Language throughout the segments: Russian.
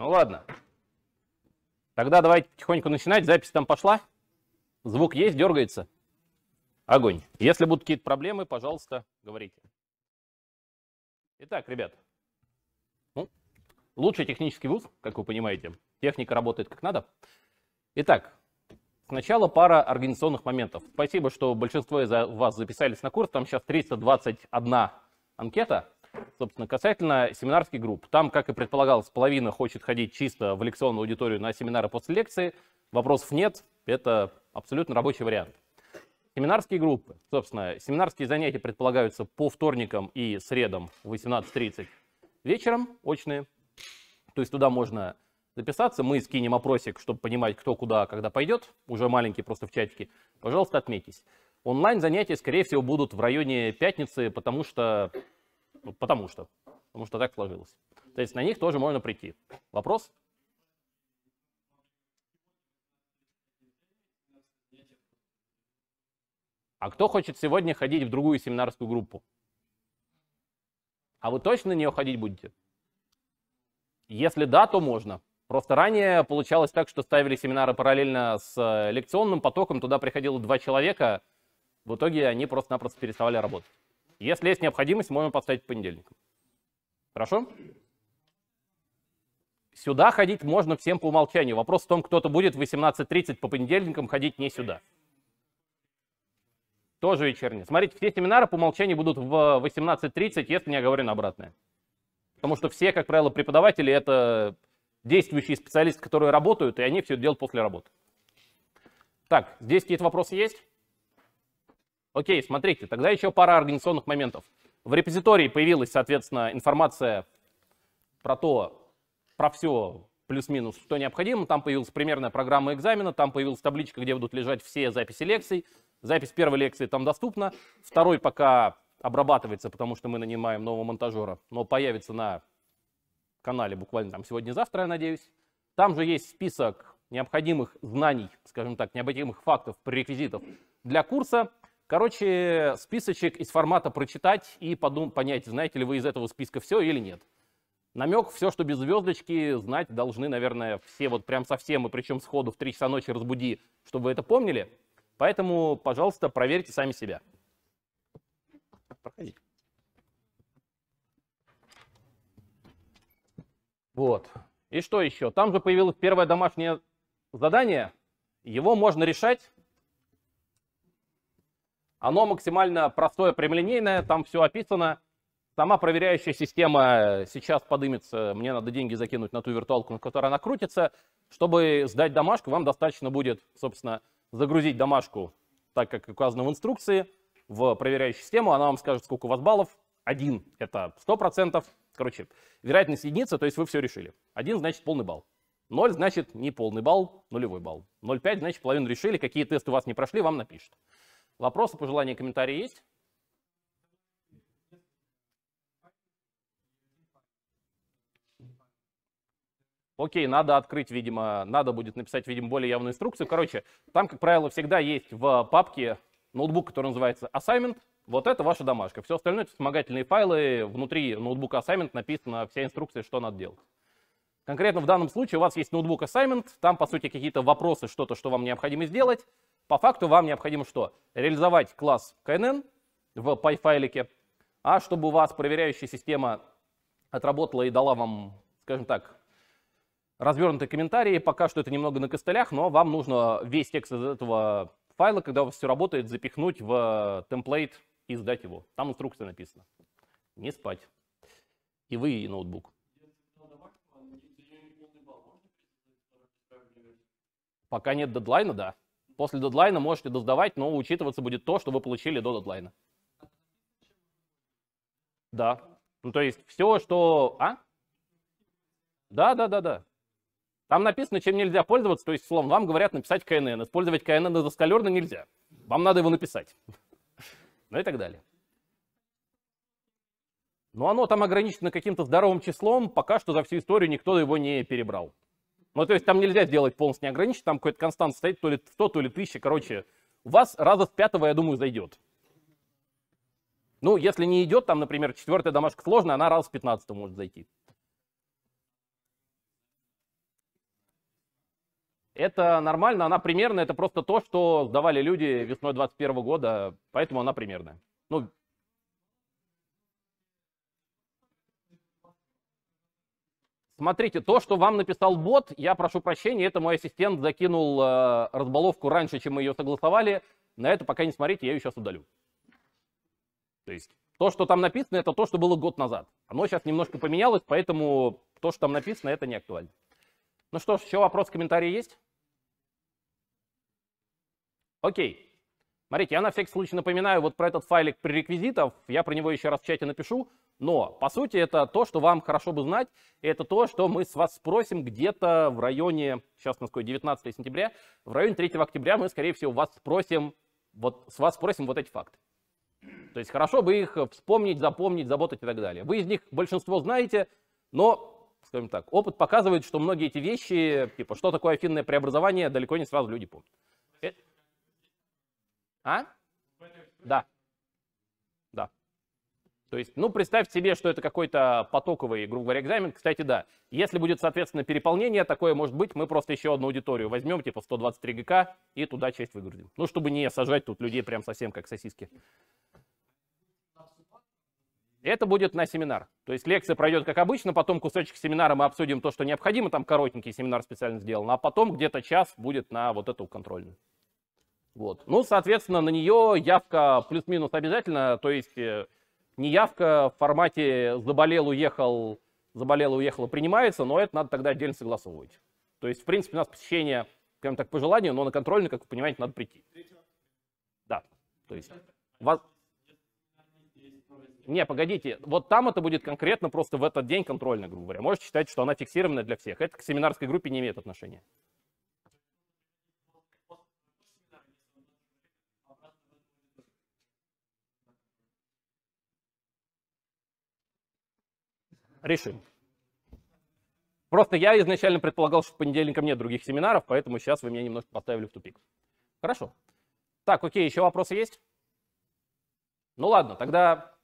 Ну ладно. Тогда давайте потихоньку начинать. Запись там пошла. Звук есть, дергается. Огонь. Если будут какие-то проблемы, пожалуйста, говорите. Итак, ребят, ну, лучший технический вуз, как вы понимаете. Техника работает как надо. Итак, сначала пара организационных моментов. Спасибо, что большинство из вас записались на курс. Там сейчас 321 анкета. Собственно, касательно семинарских групп. Там, как и предполагалось, половина хочет ходить чисто в лекционную аудиторию на семинары после лекции. Вопросов нет, это абсолютно рабочий вариант. Семинарские группы. Собственно, семинарские занятия предполагаются по вторникам и средам в 18.30 вечером, очные. То есть туда можно записаться. Мы скинем опросик, чтобы понимать, кто куда, когда пойдет. Уже маленький просто в чатике. Пожалуйста, отметьтесь. Онлайн занятия, скорее всего, будут в районе пятницы, потому что ну, потому что. Потому что так сложилось. То есть на них тоже можно прийти. Вопрос? А кто хочет сегодня ходить в другую семинарскую группу? А вы точно на нее ходить будете? Если да, то можно. Просто ранее получалось так, что ставили семинары параллельно с э, лекционным потоком, туда приходило два человека, в итоге они просто-напросто переставали работать. Если есть необходимость, можем поставить понедельником. Хорошо? Сюда ходить можно всем по умолчанию. Вопрос в том, кто-то будет в 18.30 по понедельникам ходить не сюда. Тоже вечерние. Смотрите, все семинары по умолчанию будут в 18.30, если не оговорено обратное. Потому что все, как правило, преподаватели — это действующие специалисты, которые работают, и они все делают после работы. Так, здесь какие-то вопросы есть? Окей, смотрите, тогда еще пара организационных моментов. В репозитории появилась, соответственно, информация про то, про все плюс-минус, что необходимо. Там появилась примерная программа экзамена, там появилась табличка, где будут лежать все записи лекций. Запись первой лекции там доступна, второй пока обрабатывается, потому что мы нанимаем нового монтажера, но появится на канале буквально там сегодня-завтра, я надеюсь. Там же есть список необходимых знаний, скажем так, необходимых фактов, пререквизитов для курса. Короче, списочек из формата прочитать и подум понять, знаете ли вы из этого списка все или нет. Намек, все, что без звездочки, знать должны, наверное, все вот прям совсем, и причем сходу в 3 часа ночи разбуди, чтобы вы это помнили. Поэтому, пожалуйста, проверьте сами себя. Проходите. Вот. И что еще? Там же появилось первое домашнее задание. Его можно решать оно максимально простое, прямолинейное, там все описано. Сама проверяющая система э, сейчас подымется, мне надо деньги закинуть на ту виртуалку, на которой она крутится. Чтобы сдать домашку, вам достаточно будет, собственно, загрузить домашку, так как указано в инструкции, в проверяющую систему. Она вам скажет, сколько у вас баллов. Один — это 100%, короче, вероятность единица, то есть вы все решили. Один значит полный балл. Ноль значит не полный балл, нулевой балл. 0,5 значит половину решили, какие тесты у вас не прошли, вам напишут. Вопросы, пожелания, комментарии есть? Окей, надо открыть, видимо, надо будет написать, видимо, более явную инструкцию. Короче, там, как правило, всегда есть в папке ноутбук, который называется Assignment. Вот это ваша домашка. Все остальное — это вспомогательные файлы. Внутри ноутбука Assignment написана вся инструкция, что надо делать. Конкретно в данном случае у вас есть ноутбук Assignment, там, по сути, какие-то вопросы, что-то, что вам необходимо сделать. По факту вам необходимо что? Реализовать класс KNN в PyFile, а чтобы у вас проверяющая система отработала и дала вам, скажем так, развернутые комментарии. Пока что это немного на костылях, но вам нужно весь текст из этого файла, когда у вас все работает, запихнуть в темплейт и сдать его. Там инструкция написана. Не спать. И вы, и ноутбук. Пока нет дедлайна, да. После дедлайна можете доздавать, но учитываться будет то, что вы получили до дедлайна. Да. Ну, то есть все, что... А? Да, да, да, да. Там написано, чем нельзя пользоваться, то есть, словом, вам говорят написать КНН. Использовать КНН доскалерно нельзя. Вам надо его написать. Ну и так далее. Но оно там ограничено каким-то здоровым числом, пока что за всю историю никто его не перебрал. Ну, то есть там нельзя сделать полностью неограниченно, там какой-то констант стоит то ли 100, то ли 1000, короче. У вас раза с пятого, я думаю, зайдет. Ну, если не идет, там, например, четвертая домашка сложная, она раз в 15 может зайти. Это нормально, она примерно, это просто то, что сдавали люди весной 21 года, поэтому она примерная. Ну, Смотрите, то, что вам написал бот, я прошу прощения, это мой ассистент закинул э, разболовку раньше, чем мы ее согласовали. На это пока не смотрите, я ее сейчас удалю. То есть то, что там написано, это то, что было год назад. Оно сейчас немножко поменялось, поэтому то, что там написано, это не актуально. Ну что ж, еще вопрос, комментарии есть? Окей. Смотрите, я на всякий случай напоминаю вот про этот файлик пререквизитов. Я про него еще раз в чате напишу. Но, по сути, это то, что вам хорошо бы знать, это то, что мы с вас спросим где-то в районе, сейчас на сколько, 19 сентября, в районе 3 октября мы, скорее всего, вас спросим, вот с вас спросим вот эти факты. То есть хорошо бы их вспомнить, запомнить, заботать и так далее. Вы из них большинство знаете, но, скажем так, опыт показывает, что многие эти вещи, типа, что такое афинное преобразование, далеко не сразу люди помнят. Э, а? Да. То есть, ну, представь себе, что это какой-то потоковый, грубо говоря, экзамен. Кстати, да, если будет, соответственно, переполнение, такое может быть, мы просто еще одну аудиторию возьмем, типа 123 ГК, и туда часть выгрузим. Ну, чтобы не сажать тут людей прям совсем как сосиски. Это будет на семинар. То есть лекция пройдет как обычно, потом кусочек семинара мы обсудим то, что необходимо, там коротенький семинар специально сделан, а потом где-то час будет на вот эту контрольную. Вот. Ну, соответственно, на нее явка плюс-минус обязательно, то есть э, неявка в формате заболел, уехал, заболел, уехал принимается, но это надо тогда отдельно согласовывать. То есть, в принципе, у нас посещение, прям так, по желанию, но на контрольный, как вы понимаете, надо прийти. Да, то есть... Вас... Не, погодите, вот там это будет конкретно просто в этот день контрольно, грубо говоря. Можете считать, что она фиксированная для всех. Это к семинарской группе не имеет отношения. решим. Просто я изначально предполагал, что в понедельником нет других семинаров, поэтому сейчас вы меня немножко поставили в тупик. Хорошо. Так, окей, еще вопросы есть? Ну ладно, тогда,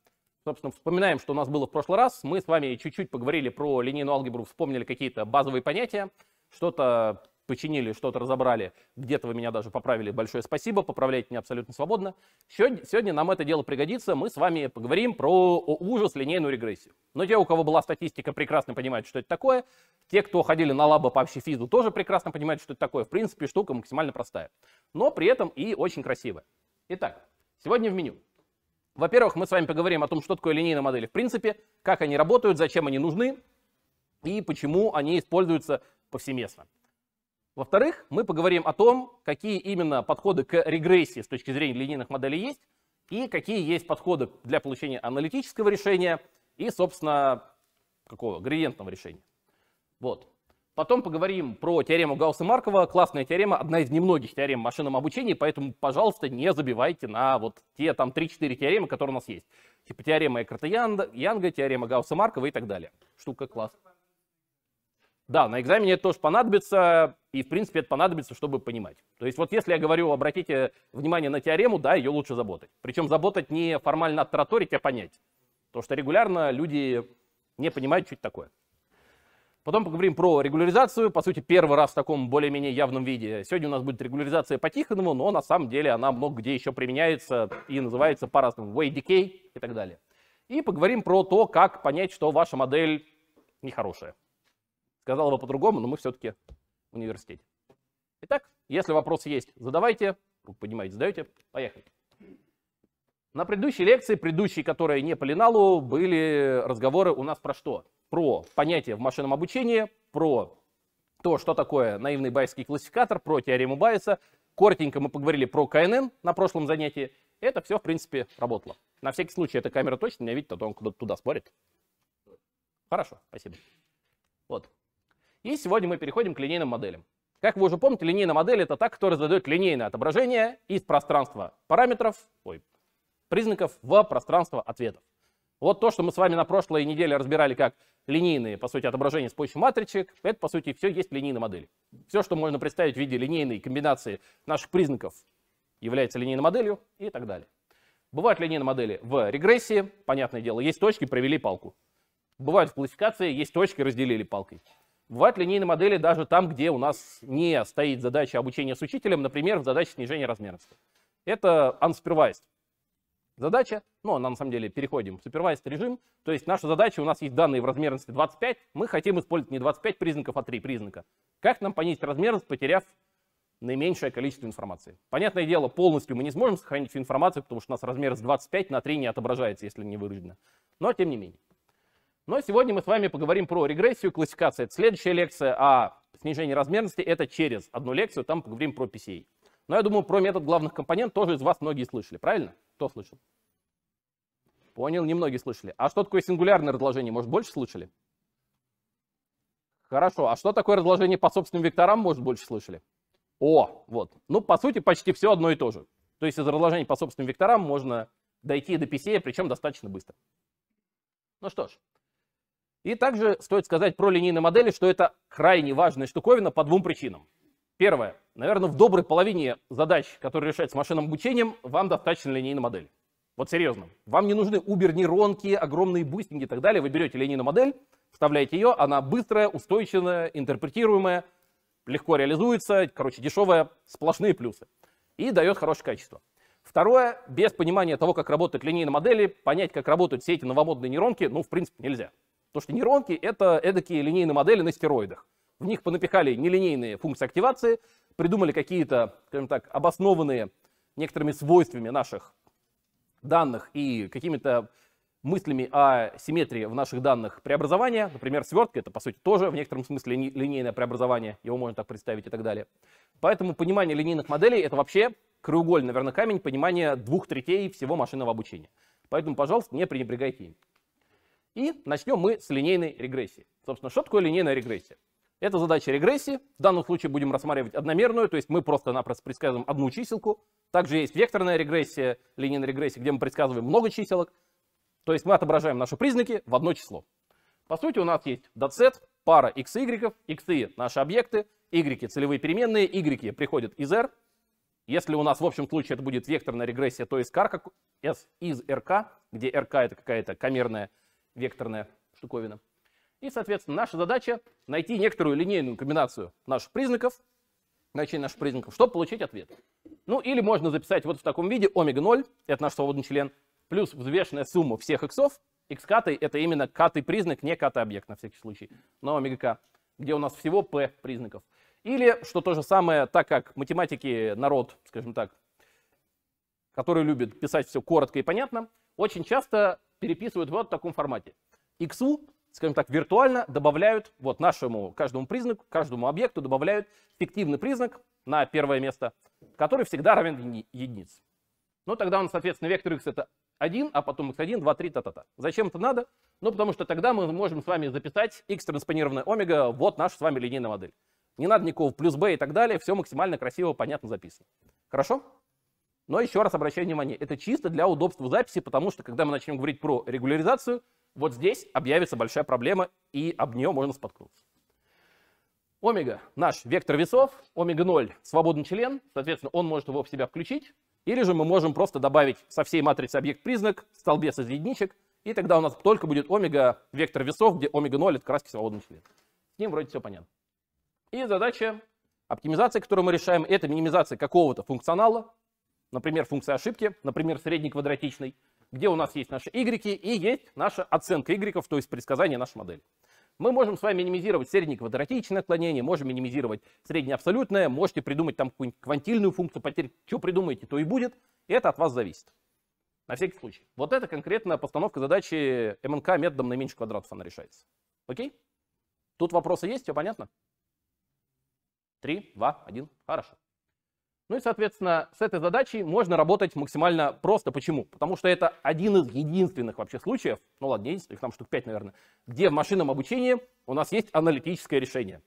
собственно, вспоминаем, что у нас было в прошлый раз. Мы с вами чуть-чуть поговорили про линейную алгебру, вспомнили какие-то базовые понятия, что-то починили, что-то разобрали, где-то вы меня даже поправили, большое спасибо, поправляйте меня абсолютно свободно. Сегодня, сегодня нам это дело пригодится, мы с вами поговорим про ужас, линейную регрессию. Но те, у кого была статистика, прекрасно понимают, что это такое. Те, кто ходили на лабы по физу, тоже прекрасно понимают, что это такое. В принципе, штука максимально простая, но при этом и очень красивая. Итак, сегодня в меню. Во-первых, мы с вами поговорим о том, что такое линейные модели в принципе, как они работают, зачем они нужны и почему они используются повсеместно. Во-вторых, мы поговорим о том, какие именно подходы к регрессии с точки зрения линейных моделей есть, и какие есть подходы для получения аналитического решения и, собственно, какого? Градиентного решения. Вот. Потом поговорим про теорему Гаусса Маркова. Классная теорема, одна из немногих теорем в машинном обучении, поэтому, пожалуйста, не забивайте на вот те там 3-4 теоремы, которые у нас есть. Типа теорема Экарта Янга, теорема Гаусса Маркова и так далее. Штука классная. Да, на экзамене это тоже понадобится, и, в принципе, это понадобится, чтобы понимать. То есть вот если я говорю, обратите внимание на теорему, да, ее лучше заботать. Причем заботать не формально оттараторить, а понять. Потому что регулярно люди не понимают, что это такое. Потом поговорим про регуляризацию. По сути, первый раз в таком более-менее явном виде. Сегодня у нас будет регуляризация по Тихонову, но на самом деле она много где еще применяется и называется по-разному way decay и так далее. И поговорим про то, как понять, что ваша модель нехорошая. Сказал бы по-другому, но мы все-таки в университете. Итак, если вопросы есть, задавайте. Руку поднимаете, задаете. Поехали. На предыдущей лекции, предыдущей, которая не по Линалу, были разговоры у нас про что? Про понятие в машинном обучении, про то, что такое наивный байский классификатор, про теорему Байеса. Коротенько мы поговорили про КНН на прошлом занятии. Это все, в принципе, работало. На всякий случай, эта камера точно меня видит, а то он куда-то туда смотрит. Хорошо, спасибо. Вот. И сегодня мы переходим к линейным моделям. Как вы уже помните, линейная модель это та, которая задает линейное отображение из пространства параметров, ой, признаков в пространство ответов. Вот то, что мы с вами на прошлой неделе разбирали как линейные, по сути, отображения с помощью матричек, это, по сути, все есть линейная модель. Все, что можно представить в виде линейной комбинации наших признаков, является линейной моделью и так далее. Бывают линейные модели в регрессии, понятное дело, есть точки, провели палку. Бывают в классификации, есть точки, разделили палкой. Бывают линейные модели даже там, где у нас не стоит задача обучения с учителем, например, в задаче снижения размерности. Это unsupervised задача, ну, она на самом деле переходим в supervised режим, то есть наша задача, у нас есть данные в размерности 25, мы хотим использовать не 25 признаков, а 3 признака. Как нам понизить размерность, потеряв наименьшее количество информации? Понятное дело, полностью мы не сможем сохранить всю информацию, потому что у нас размерность 25 на 3 не отображается, если не выражено. Но тем не менее. Но ну, а сегодня мы с вами поговорим про регрессию, классификацию. Это следующая лекция, а снижение размерности это через одну лекцию, там поговорим про PCI. E. Но ну, я думаю, про метод главных компонент тоже из вас многие слышали, правильно? Кто слышал? Понял, немногие слышали. А что такое сингулярное разложение, может, больше слышали? Хорошо, а что такое разложение по собственным векторам, может, больше слышали? О, вот. Ну, по сути, почти все одно и то же. То есть из разложения по собственным векторам можно дойти до PCA, e, причем достаточно быстро. Ну что ж, и также стоит сказать про линейные модели, что это крайне важная штуковина по двум причинам. Первое. Наверное, в доброй половине задач, которые решаются машинным обучением, вам достаточно линейной модели. Вот серьезно. Вам не нужны убер-нейронки, огромные бустинги и так далее. Вы берете линейную модель, вставляете ее, она быстрая, устойчивая, интерпретируемая, легко реализуется, короче, дешевая, сплошные плюсы. И дает хорошее качество. Второе, без понимания того, как работают линейные модели, понять, как работают все эти новомодные нейронки, ну, в принципе, нельзя. Потому что нейронки — это эдакие линейные модели на стероидах. В них понапихали нелинейные функции активации, придумали какие-то, скажем так, обоснованные некоторыми свойствами наших данных и какими-то мыслями о симметрии в наших данных преобразования. Например, свертка — это, по сути, тоже в некотором смысле линейное преобразование, его можно так представить и так далее. Поэтому понимание линейных моделей — это вообще краеугольный, наверное, камень понимания двух третей всего машинного обучения. Поэтому, пожалуйста, не пренебрегайте им. И начнем мы с линейной регрессии. Собственно, что такое линейная регрессия? Это задача регрессии. В данном случае будем рассматривать одномерную, то есть мы просто-напросто предсказываем одну чиселку. Также есть векторная регрессия, линейная регрессия, где мы предсказываем много чиселок. То есть мы отображаем наши признаки в одно число. По сути, у нас есть датсет, пара x, y, x и наши объекты, y целевые переменные, y приходят из r. Если у нас в общем случае это будет векторная регрессия, то есть r, как, S из rk, где rk это какая-то камерная векторная штуковина. И, соответственно, наша задача найти некоторую линейную комбинацию наших признаков, значение наших признаков, чтобы получить ответ. Ну, или можно записать вот в таком виде омега-0, это наш свободный член, плюс взвешенная сумма всех иксов, x каты это именно катый признак, не катый объект на всякий случай, но омега к, где у нас всего p признаков. Или, что то же самое, так как математики народ, скажем так, который любит писать все коротко и понятно, очень часто переписывают вот в таком формате. Xu, скажем так, виртуально добавляют вот нашему каждому признаку, каждому объекту добавляют фиктивный признак на первое место, который всегда равен единице. Но ну, тогда он, соответственно, вектор x это 1, а потом x1, 2, 3, та-та-та. Зачем это надо? Ну, потому что тогда мы можем с вами записать x транспонированное омега, вот наша с вами линейная модель. Не надо никакого плюс b и так далее, все максимально красиво, понятно записано. Хорошо? Но еще раз обращаю внимание, это чисто для удобства записи, потому что когда мы начнем говорить про регуляризацию, вот здесь объявится большая проблема, и об нее можно споткнуться. Омега – наш вектор весов, омега-0 – свободный член, соответственно, он может его в себя включить, или же мы можем просто добавить со всей матрицы объект-признак, столбец из единичек, и тогда у нас только будет омега вектор весов, где омега-0 – это краски свободный член. С ним вроде все понятно. И задача оптимизации, которую мы решаем, это минимизация какого-то функционала, Например, функция ошибки, например, средний квадратичный, где у нас есть наши y и есть наша оценка y, то есть предсказание нашей модели. Мы можем с вами минимизировать квадратичное отклонение, можем минимизировать среднее абсолютное, можете придумать там какую-нибудь квантильную функцию потерь, что придумаете, то и будет, и это от вас зависит. На всякий случай. Вот это конкретная постановка задачи МНК методом наименьших квадратов она решается. Окей? Тут вопросы есть, все понятно? Три, два, один. Хорошо. Ну и, соответственно, с этой задачей можно работать максимально просто. Почему? Потому что это один из единственных вообще случаев, ну ладно, есть, их там штук 5, наверное, где в машинном обучении у нас есть аналитическое решение.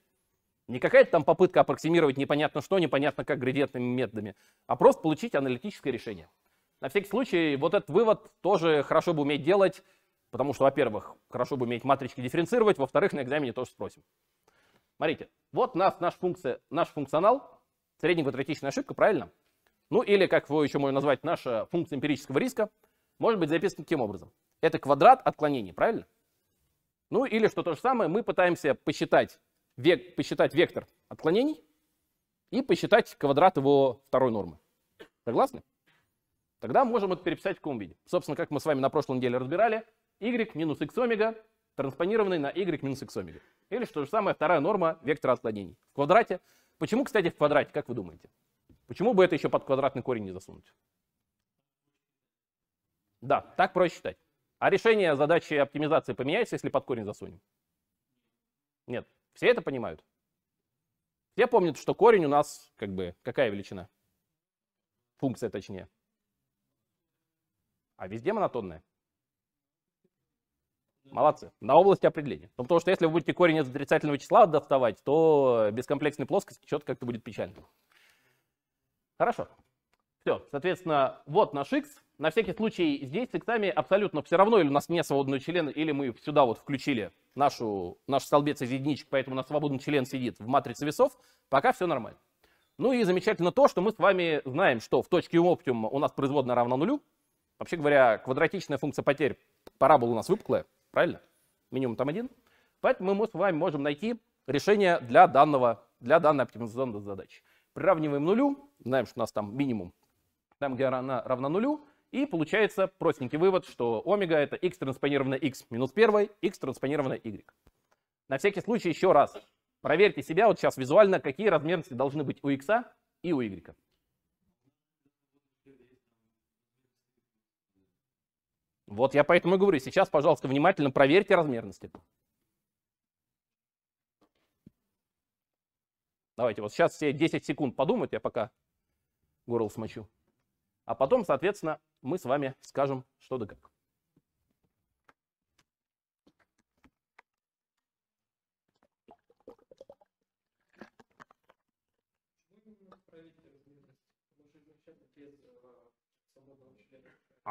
Не какая-то там попытка аппроксимировать непонятно что, непонятно как градиентными методами, а просто получить аналитическое решение. На всякий случай, вот этот вывод тоже хорошо бы уметь делать, потому что, во-первых, хорошо бы уметь матрички дифференцировать, во-вторых, на экзамене тоже спросим. Смотрите, вот нас, наш, функция, наш функционал, Среднеквадратичная ошибка, правильно? Ну или, как его еще можно назвать, наша функция эмпирического риска, может быть записана таким образом. Это квадрат отклонений, правильно? Ну или что то же самое, мы пытаемся посчитать, век, посчитать вектор отклонений и посчитать квадрат его второй нормы. Согласны? Тогда можем это переписать в каком виде. Собственно, как мы с вами на прошлой неделе разбирали, y минус x омега, транспонированный на y минус x омега. Или что же самое, вторая норма вектора отклонений. В квадрате Почему, кстати, в квадрате, как вы думаете? Почему бы это еще под квадратный корень не засунуть? Да, так проще считать. А решение задачи оптимизации поменяется, если под корень засунем? Нет. Все это понимают? Все помнят, что корень у нас как бы какая величина? Функция точнее. А везде монотонная. Молодцы. На области определения. Ну, потому что если вы будете корень из отрицательного числа доставать, то без комплексной плоскости что-то как-то будет печально. Хорошо. Все, соответственно, вот наш x. На всякий случай здесь с иксами абсолютно все равно, или у нас не свободный член, или мы сюда вот включили нашу, наш столбец из единичек, поэтому у нас свободный член сидит в матрице весов. Пока все нормально. Ну и замечательно то, что мы с вами знаем, что в точке оптиума у нас производная равна нулю. Вообще говоря, квадратичная функция потерь парабола у нас выпуклая. Правильно? Минимум там один. Поэтому мы с вами можем найти решение для, данного, для данной оптимизационной задачи. Приравниваем нулю, знаем, что у нас там минимум, там, где она равна нулю, и получается простенький вывод, что омега это x транспонированное x минус 1, x транспонированное y. На всякий случай еще раз, проверьте себя вот сейчас визуально, какие размерности должны быть у x и у y. Вот я поэтому и говорю, сейчас, пожалуйста, внимательно проверьте размерности. Давайте, вот сейчас все 10 секунд подумают, я пока горло смочу. А потом, соответственно, мы с вами скажем, что да как.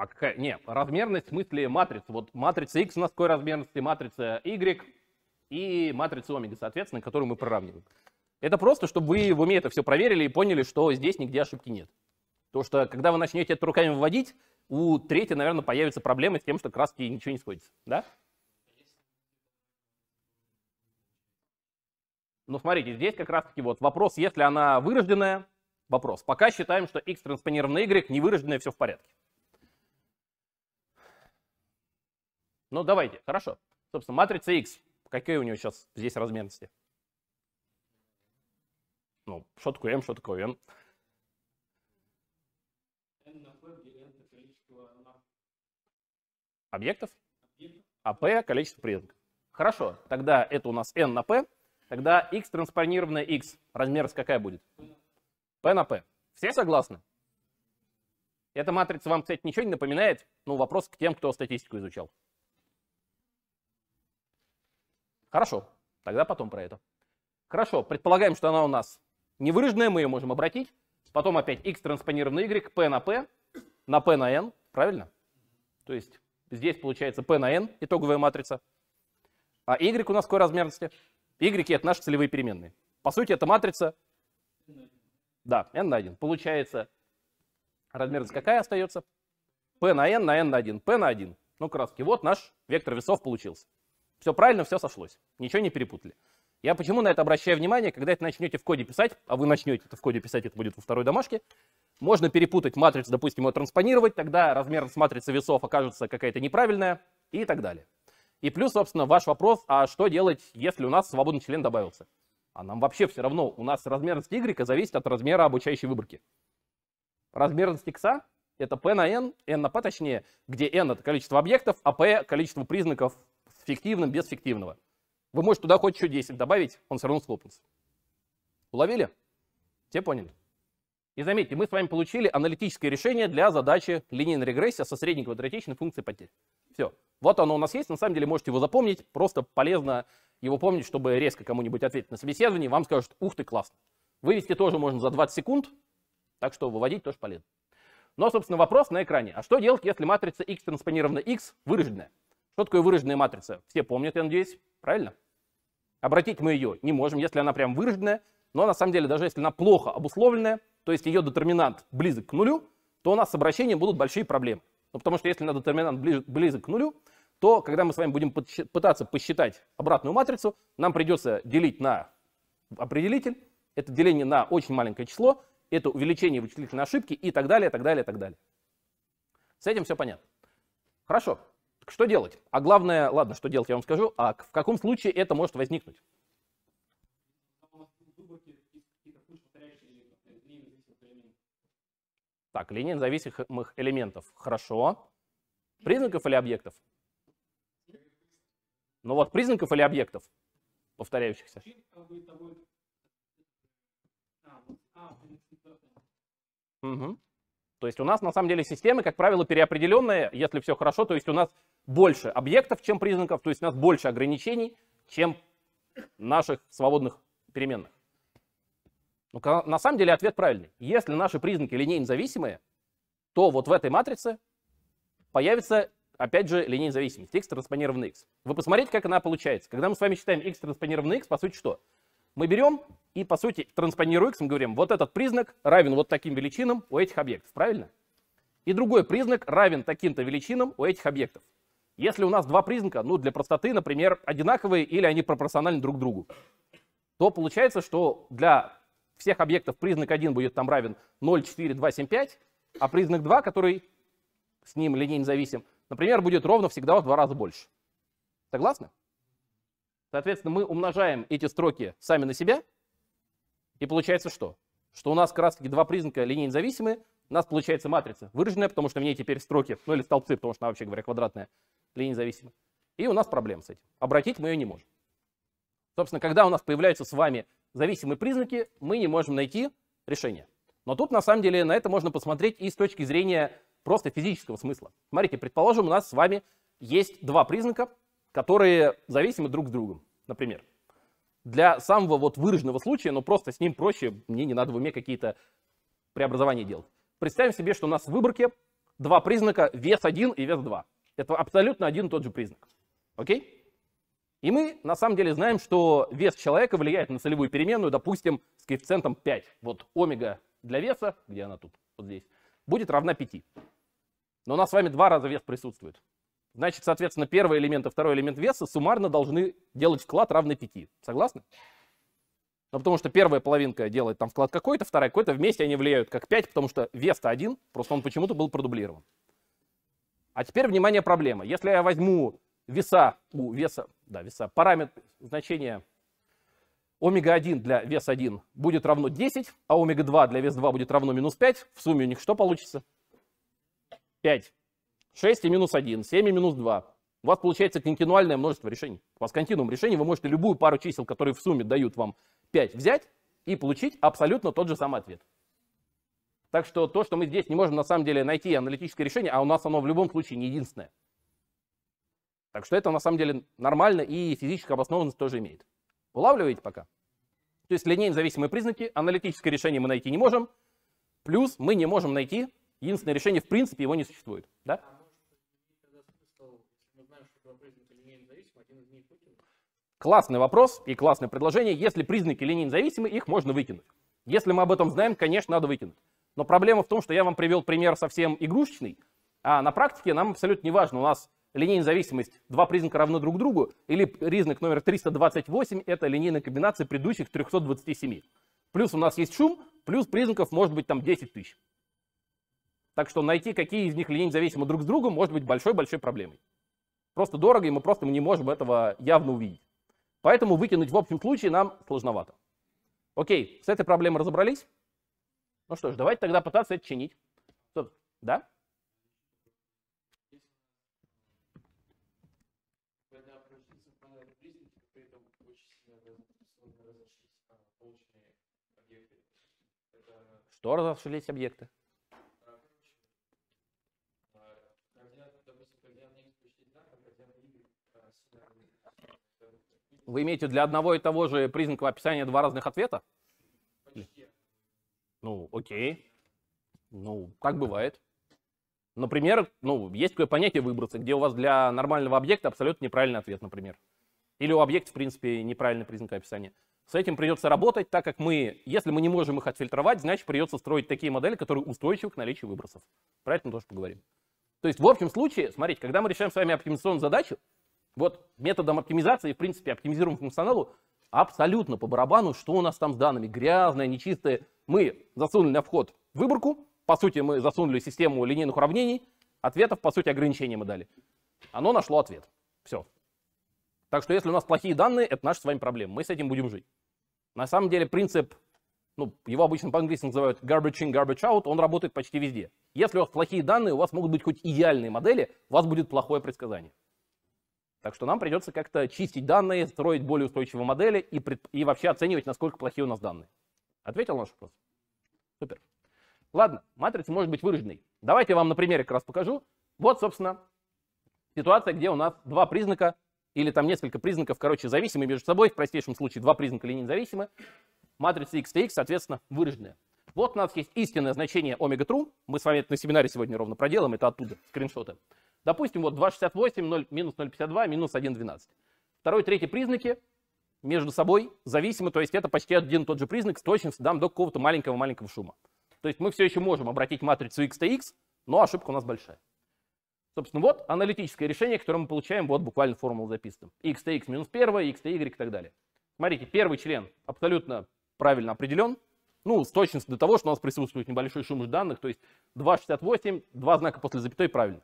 А какая? Нет, размерность в смысле матрицы. Вот матрица X у нас какой размерности, матрица Y и матрица омега, соответственно, которую мы проравниваем. Это просто, чтобы вы в уме это все проверили и поняли, что здесь нигде ошибки нет. То, что когда вы начнете это руками вводить, у третьей, наверное, появятся проблемы с тем, что краски ничего не сходится. Да? Ну, смотрите, здесь как раз-таки вот вопрос, если она вырожденная, вопрос. Пока считаем, что x транспонировано y, не вырожденная, все в порядке. Ну, давайте, хорошо. Собственно, матрица X. Какие у нее сейчас здесь размерности? Ну, что такое m, что такое n? Объектов? А p – количество признаков. Хорошо, тогда это у нас n на p. Тогда x транспонированная x. Размерность какая будет? p на p. Все согласны? Эта матрица вам, кстати, ничего не напоминает? Ну, вопрос к тем, кто статистику изучал. Хорошо, тогда потом про это. Хорошо, предполагаем, что она у нас невыраженная, мы ее можем обратить. Потом опять x транспонированный y, p на p, на p на n, правильно? То есть здесь получается p на n, итоговая матрица. А y у нас какой размерности? y это наши целевые переменные. По сути, это матрица, да, n на 1. Получается, размерность какая остается? p на n на n на 1, p на 1. Ну, краски, вот наш вектор весов получился. Все правильно, все сошлось. Ничего не перепутали. Я почему на это обращаю внимание, когда это начнете в коде писать, а вы начнете это в коде писать, это будет во второй домашке, можно перепутать матрицу, допустим, ее транспонировать, тогда размерность матрицы весов окажется какая-то неправильная и так далее. И плюс, собственно, ваш вопрос, а что делать, если у нас свободный член добавился? А нам вообще все равно, у нас размерность y зависит от размера обучающей выборки. Размерность x это p на n, n на p точнее, где n это количество объектов, а p количество признаков фиктивным, без фиктивного. Вы можете туда хоть еще 10 добавить, он все равно схлопнется. Уловили? Все поняли? И заметьте, мы с вами получили аналитическое решение для задачи линейной регрессии со средней квадратичной функцией потерь. Все. Вот оно у нас есть. На самом деле можете его запомнить. Просто полезно его помнить, чтобы резко кому-нибудь ответить на собеседование. Вам скажут, ух ты, классно. Вывести тоже можно за 20 секунд. Так что выводить тоже полезно. Но, собственно, вопрос на экране. А что делать, если матрица X транспонирована X выраженная? Что такое выраженная матрица? Все помнят, я надеюсь, правильно? Обратить мы ее не можем, если она прям выраженная, но на самом деле даже если она плохо обусловленная, то есть ее детерминант близок к нулю, то у нас с обращением будут большие проблемы. Ну, потому что если на детерминант ближе, близок к нулю, то когда мы с вами будем пытаться посчитать обратную матрицу, нам придется делить на определитель, это деление на очень маленькое число, это увеличение вычислительной ошибки и так далее, так далее, так далее. С этим все понятно. Хорошо. Что делать? А главное, ладно, что делать, я вам скажу, а в каком случае это может возникнуть? Так, линии независимых элементов. Хорошо. Признаков или объектов? Ну вот, признаков или объектов, повторяющихся? Угу. То есть у нас на самом деле системы, как правило, переопределенные, если все хорошо, то есть у нас больше объектов, чем признаков, то есть у нас больше ограничений, чем наших свободных переменных. Ну, на самом деле ответ правильный. Если наши признаки линейно зависимые, то вот в этой матрице появится, опять же, линейная зависимость, x транспонированный x. Вы посмотрите, как она получается. Когда мы с вами считаем x транспонированный x, по сути, что? мы берем и, по сути, транспонируем. x, мы говорим, вот этот признак равен вот таким величинам у этих объектов, правильно? И другой признак равен таким-то величинам у этих объектов. Если у нас два признака, ну, для простоты, например, одинаковые или они пропорциональны друг другу, то получается, что для всех объектов признак 1 будет там равен 0, 4, 2, 7, 5, а признак 2, который с ним линейно зависим, например, будет ровно всегда в два раза больше. Согласны? Соответственно, мы умножаем эти строки сами на себя, и получается что? Что у нас как раз таки два признака линейно зависимые, у нас получается матрица выраженная, потому что в ней теперь строки, ну или столбцы, потому что она вообще говоря квадратная, линейно зависимая. И у нас проблема с этим. Обратить мы ее не можем. Собственно, когда у нас появляются с вами зависимые признаки, мы не можем найти решение. Но тут, на самом деле, на это можно посмотреть и с точки зрения просто физического смысла. Смотрите, предположим, у нас с вами есть два признака, которые зависимы друг с другом, например. Для самого вот выраженного случая, но ну, просто с ним проще, мне не надо в уме какие-то преобразования делать. Представим себе, что у нас в выборке два признака вес 1 и вес 2. Это абсолютно один и тот же признак. Окей? И мы на самом деле знаем, что вес человека влияет на целевую переменную, допустим, с коэффициентом 5. Вот омега для веса, где она тут, вот здесь, будет равна 5. Но у нас с вами два раза вес присутствует. Значит, соответственно, первый элемент и второй элемент веса суммарно должны делать вклад равный 5. Согласны? Ну, потому что первая половинка делает там вклад какой-то, вторая какой-то, вместе они влияют как 5, потому что вес-то один, просто он почему-то был продублирован. А теперь, внимание, проблема. Если я возьму веса, у веса, да, веса, параметр, значение омега-1 для вес 1 будет равно 10, а омега-2 для вес 2 будет равно минус 5, в сумме у них что получится? 5. 6 и минус 1, 7 и минус 2. У вас получается континуальное множество решений. У вас континуум решений, вы можете любую пару чисел, которые в сумме дают вам 5, взять и получить абсолютно тот же самый ответ. Так что то, что мы здесь не можем на самом деле найти аналитическое решение, а у нас оно в любом случае не единственное. Так что это на самом деле нормально и физическая обоснованность тоже имеет. Улавливаете пока? То есть линейно зависимые признаки, аналитическое решение мы найти не можем, плюс мы не можем найти единственное решение, в принципе его не существует. Да? Классный вопрос и классное предложение. Если признаки линейно независимы, их можно выкинуть. Если мы об этом знаем, конечно, надо выкинуть. Но проблема в том, что я вам привел пример совсем игрушечный, а на практике нам абсолютно не важно, у нас линейная зависимость, два признака равны друг другу, или признак номер 328 – это линейная комбинация предыдущих 327. Плюс у нас есть шум, плюс признаков может быть там 10 тысяч. Так что найти, какие из них линейно зависимы друг с другом, может быть большой-большой проблемой. Просто дорого, и мы просто не можем этого явно увидеть. Поэтому выкинуть в общем случае нам сложновато. Окей, с этой проблемой разобрались? Ну что ж, давайте тогда пытаться это чинить. да? Что разошлись объекты? Вы имеете для одного и того же признака описания два разных ответа? Почти. Ну, окей. Ну, так бывает. Например, ну, есть такое понятие выбросы, где у вас для нормального объекта абсолютно неправильный ответ, например. Или у объекта, в принципе, неправильный признак описания. С этим придется работать, так как мы, если мы не можем их отфильтровать, значит, придется строить такие модели, которые устойчивы к наличию выбросов. Про это мы тоже поговорим. То есть, в общем случае, смотрите, когда мы решаем с вами оптимизационную задачу, вот методом оптимизации, в принципе, оптимизируем функционалу абсолютно по барабану, что у нас там с данными, грязное, нечистое. Мы засунули на вход выборку, по сути, мы засунули систему линейных уравнений, ответов, по сути, ограничения мы дали. Оно нашло ответ. Все. Так что если у нас плохие данные, это наша с вами проблема, мы с этим будем жить. На самом деле принцип, ну, его обычно по-английски называют garbage in, garbage out, он работает почти везде. Если у вас плохие данные, у вас могут быть хоть идеальные модели, у вас будет плохое предсказание. Так что нам придется как-то чистить данные, строить более устойчивые модели и, пред... и вообще оценивать, насколько плохие у нас данные. Ответил наш вопрос? Супер. Ладно, матрица может быть выраженной. Давайте я вам на примере как раз покажу. Вот, собственно, ситуация, где у нас два признака, или там несколько признаков, короче, зависимы между собой, в простейшем случае два признака линейно зависимы, матрица x x, соответственно, выраженная. Вот у нас есть истинное значение омега true, мы с вами это на семинаре сегодня ровно проделаем, это оттуда, скриншоты. Допустим, вот 2,68, 0, минус 0,52, минус 1,12. Второй, третий признаки между собой зависимы, то есть это почти один и тот же признак с точностью дам до какого-то маленького-маленького шума. То есть мы все еще можем обратить матрицу x на x, но ошибка у нас большая. Собственно, вот аналитическое решение, которое мы получаем, вот буквально формулу записываем. x на x минус 1, x на y и так далее. Смотрите, первый член абсолютно правильно определен. Ну, с точностью до того, что у нас присутствует небольшой шум данных, то есть 2,68, два знака после запятой правильно.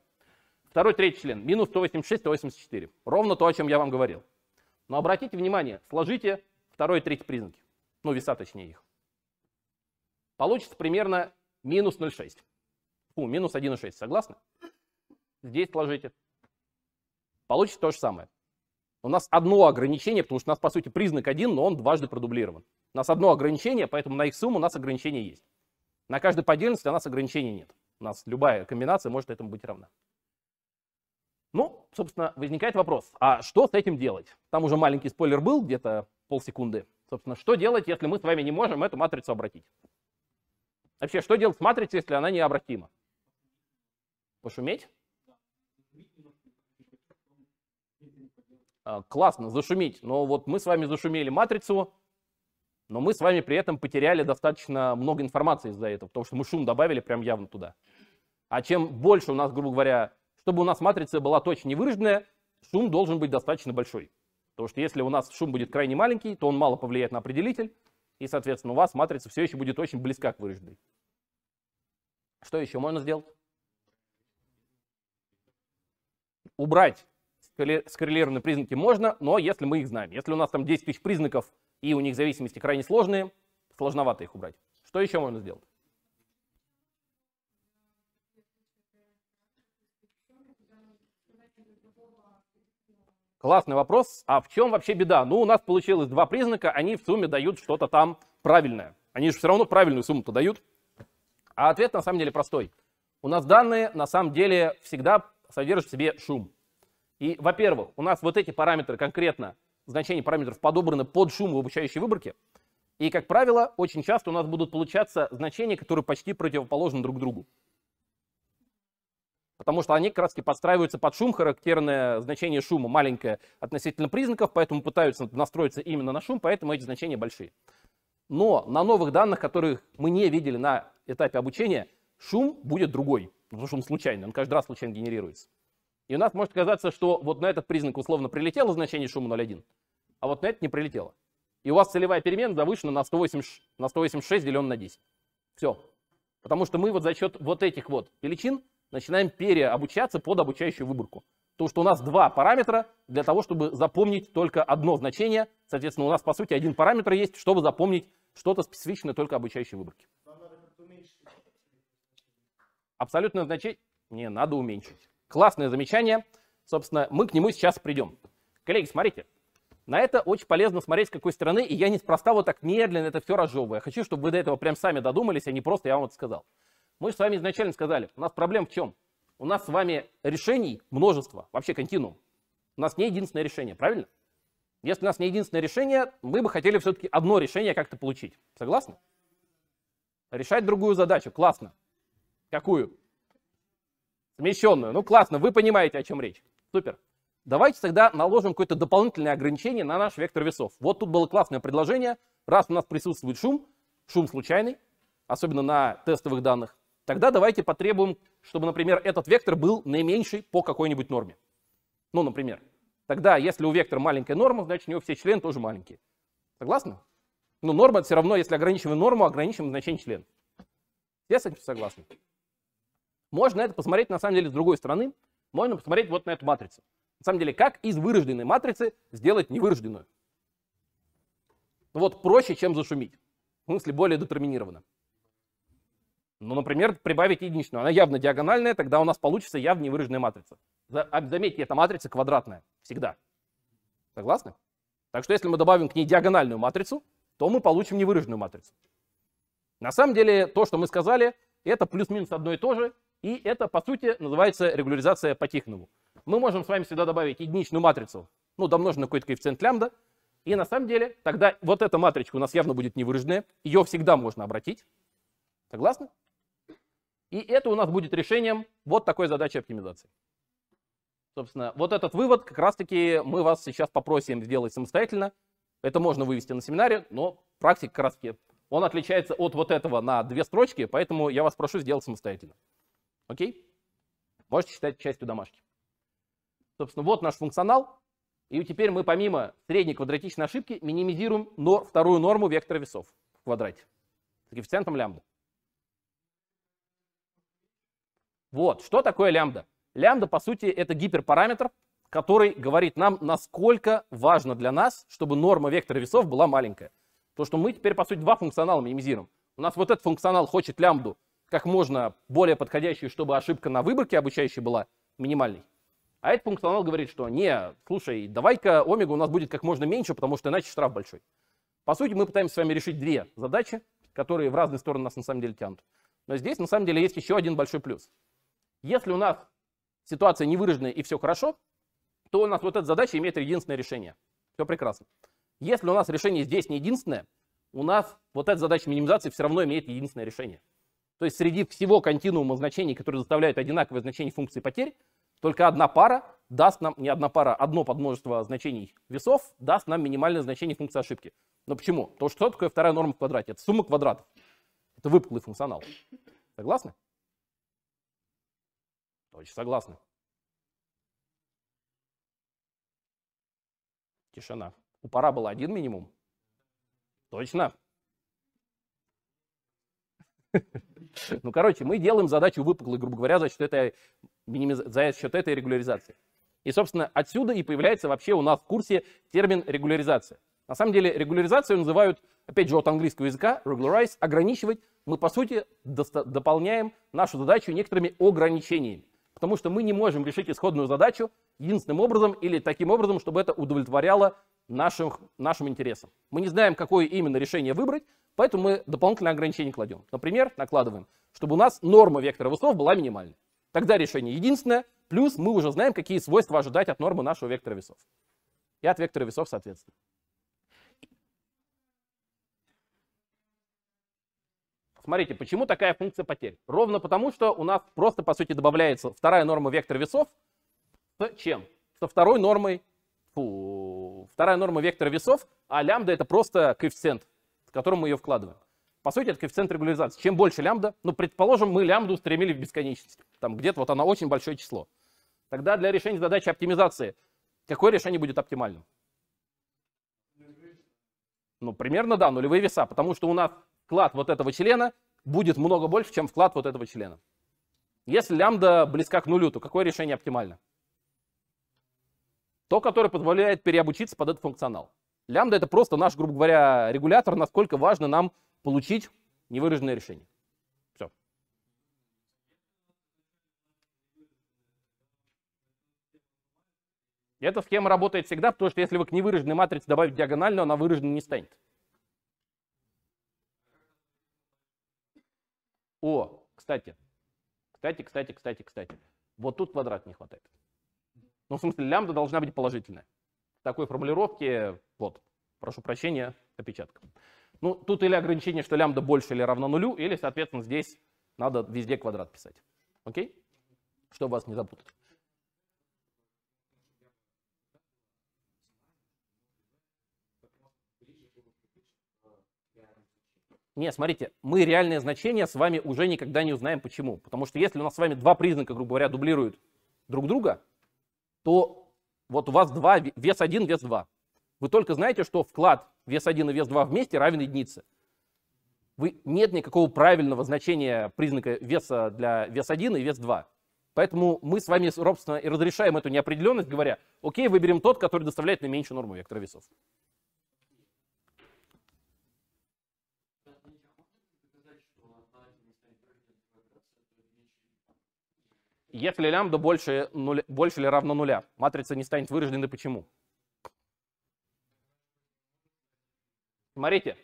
Второй, третий член, минус 186, 184. Ровно то, о чем я вам говорил. Но обратите внимание, сложите второй и третий признаки. Ну, веса точнее их. Получится примерно минус 0,6. Фу, минус 1,6, согласны? Здесь сложите. Получится то же самое. У нас одно ограничение, потому что у нас, по сути, признак один, но он дважды продублирован. У нас одно ограничение, поэтому на их сумму у нас ограничение есть. На каждой по отдельности у нас ограничений нет. У нас любая комбинация может этому быть равна. Ну, собственно, возникает вопрос, а что с этим делать? Там уже маленький спойлер был, где-то полсекунды. Собственно, что делать, если мы с вами не можем эту матрицу обратить? Вообще, что делать с матрицей, если она необратима? Пошуметь? А, классно, зашуметь. Но вот мы с вами зашумели матрицу, но мы с вами при этом потеряли достаточно много информации из-за этого, потому что мы шум добавили прям явно туда. А чем больше у нас, грубо говоря, чтобы у нас матрица была точно не выраженная, шум должен быть достаточно большой. Потому что если у нас шум будет крайне маленький, то он мало повлияет на определитель, и, соответственно, у вас матрица все еще будет очень близка к выраженной. Что еще можно сделать? Убрать скоррелированные признаки можно, но если мы их знаем. Если у нас там 10 тысяч признаков, и у них зависимости крайне сложные, сложновато их убрать. Что еще можно сделать? Классный вопрос. А в чем вообще беда? Ну, у нас получилось два признака, они в сумме дают что-то там правильное. Они же все равно правильную сумму-то дают. А ответ на самом деле простой. У нас данные на самом деле всегда содержат в себе шум. И, во-первых, у нас вот эти параметры конкретно, значения параметров подобраны под шум в обучающей выборке. И, как правило, очень часто у нас будут получаться значения, которые почти противоположны друг другу потому что они как подстраиваются под шум, характерное значение шума маленькое относительно признаков, поэтому пытаются настроиться именно на шум, поэтому эти значения большие. Но на новых данных, которых мы не видели на этапе обучения, шум будет другой, потому что он случайный, он каждый раз случайно генерируется. И у нас может казаться, что вот на этот признак условно прилетело значение шума 0,1, а вот на это не прилетело. И у вас целевая переменная завышена на, 180, на 186 делен на 10. Все. Потому что мы вот за счет вот этих вот величин начинаем переобучаться под обучающую выборку. То, что у нас два параметра для того, чтобы запомнить только одно значение. Соответственно, у нас, по сути, один параметр есть, чтобы запомнить что-то специфичное только обучающей выборке. Абсолютное значение не надо уменьшить. Классное замечание. Собственно, мы к нему сейчас придем. Коллеги, смотрите. На это очень полезно смотреть, с какой стороны, и я неспроста вот так медленно это все разжевываю. Я хочу, чтобы вы до этого прям сами додумались, а не просто я вам это сказал. Мы же с вами изначально сказали, у нас проблем в чем? У нас с вами решений множество, вообще континуум. У нас не единственное решение, правильно? Если у нас не единственное решение, мы бы хотели все-таки одно решение как-то получить. Согласны? Решать другую задачу, классно. Какую? Смещенную. Ну, классно, вы понимаете, о чем речь. Супер. Давайте тогда наложим какое-то дополнительное ограничение на наш вектор весов. Вот тут было классное предложение. Раз у нас присутствует шум, шум случайный, особенно на тестовых данных, Тогда давайте потребуем, чтобы, например, этот вектор был наименьший по какой-нибудь норме. Ну, например, тогда, если у вектора маленькая норма, значит, у него все члены тоже маленькие. Согласны? Но норма все равно, если ограничиваем норму, ограничиваем значение члена. Все с этим согласны? Можно это посмотреть, на самом деле, с другой стороны. Можно посмотреть вот на эту матрицу. На самом деле, как из вырожденной матрицы сделать невырожденную? Вот проще, чем зашумить. В смысле, более детерминированно. Ну, например, прибавить единичную. Она явно диагональная, тогда у нас получится явно невыраженная матрица. Заметьте, эта матрица квадратная всегда. Согласны? Так что если мы добавим к ней диагональную матрицу, то мы получим невыраженную матрицу. На самом деле, то, что мы сказали, это плюс-минус одно и то же, и это, по сути, называется регуляризация по Тихонову. Мы можем с вами сюда добавить единичную матрицу, ну, домноженную на какой-то коэффициент лямбда, и на самом деле тогда вот эта матричка у нас явно будет невыраженная, ее всегда можно обратить. Согласны? И это у нас будет решением вот такой задачи оптимизации. Собственно, вот этот вывод как раз-таки мы вас сейчас попросим сделать самостоятельно. Это можно вывести на семинаре, но практик как раз-таки, он отличается от вот этого на две строчки, поэтому я вас прошу сделать самостоятельно. Окей? Можете считать частью домашки. Собственно, вот наш функционал. И теперь мы помимо средней квадратичной ошибки минимизируем нор вторую норму вектора весов в квадрате с коэффициентом лямбда. Вот, что такое лямбда? Лямбда, по сути, это гиперпараметр, который говорит нам, насколько важно для нас, чтобы норма вектора весов была маленькая. То, что мы теперь, по сути, два функционала минимизируем. У нас вот этот функционал хочет лямбду как можно более подходящую, чтобы ошибка на выборке обучающей была минимальной. А этот функционал говорит, что не, слушай, давай-ка омега у нас будет как можно меньше, потому что иначе штраф большой. По сути, мы пытаемся с вами решить две задачи, которые в разные стороны нас на самом деле тянут. Но здесь на самом деле есть еще один большой плюс. Если у нас ситуация невыраженная и все хорошо, то у нас вот эта задача имеет единственное решение. Все прекрасно. Если у нас решение здесь не единственное, у нас вот эта задача минимизации все равно имеет единственное решение. То есть среди всего континуума значений, которые заставляют одинаковое значение функции потерь, только одна пара даст нам, не одна пара, одно подмножество значений весов даст нам минимальное значение функции ошибки. Но почему? То что такое вторая норма в квадрате? Это сумма квадратов. Это выпуклый функционал. Согласны? Точно согласны? Тишина. У пара был один минимум? Точно? Ну, короче, мы делаем задачу выпуклой, грубо говоря, за счет этой, минимиз... за счет этой регуляризации. И, собственно, отсюда и появляется вообще у нас в курсе термин регуляризация. На самом деле регуляризацию называют, опять же, от английского языка regularize, ограничивать. Мы, по сути, доста- дополняем нашу задачу некоторыми ограничениями. Потому что мы не можем решить исходную задачу единственным образом или таким образом, чтобы это удовлетворяло нашим, нашим интересам. Мы не знаем, какое именно решение выбрать, поэтому мы дополнительное ограничение кладем. Например, накладываем, чтобы у нас норма вектора весов была минимальной. Тогда решение единственное, плюс мы уже знаем, какие свойства ожидать от нормы нашего вектора весов. И от вектора весов соответственно. Смотрите, почему такая функция потерь? Ровно потому, что у нас просто, по сути, добавляется вторая норма вектор весов с чем? Со второй нормой, фу, вторая норма вектора весов, а лямбда это просто коэффициент, с которым мы ее вкладываем. По сути, это коэффициент регуляризации. Чем больше лямбда, ну, предположим, мы лямбду стремили в бесконечность. Там где-то вот она очень большое число. Тогда для решения задачи оптимизации какое решение будет оптимальным? Ну, примерно, да, нулевые веса, потому что у нас вклад вот этого члена будет много больше, чем вклад вот этого члена. Если лямбда близка к нулю, то какое решение оптимально? То, которое позволяет переобучиться под этот функционал. Лямбда это просто наш, грубо говоря, регулятор, насколько важно нам получить невыраженное решение. Все. Эта схема работает всегда, потому что если вы к невыраженной матрице добавите диагональную, она выраженной не станет. О, кстати, кстати, кстати, кстати, кстати. Вот тут квадрат не хватает. Ну, в смысле, лямбда должна быть положительная. В такой формулировке, вот, прошу прощения, опечатка. Ну, тут или ограничение, что лямбда больше или равно нулю, или, соответственно, здесь надо везде квадрат писать. Окей? Чтобы вас не запутать. Не, смотрите, мы реальное значение с вами уже никогда не узнаем. Почему? Потому что если у нас с вами два признака, грубо говоря, дублируют друг друга, то вот у вас два, вес 1, вес 2. Вы только знаете, что вклад вес 1 и вес 2 вместе равен единице. Вы, нет никакого правильного значения признака веса для вес 1 и вес 2. Поэтому мы с вами, собственно, и разрешаем эту неопределенность, говоря, окей, выберем тот, который доставляет наименьшую норму вектора весов. Если лямбда больше, нуля, больше или равно нуля, матрица не станет вырожденной. Почему? Смотрите,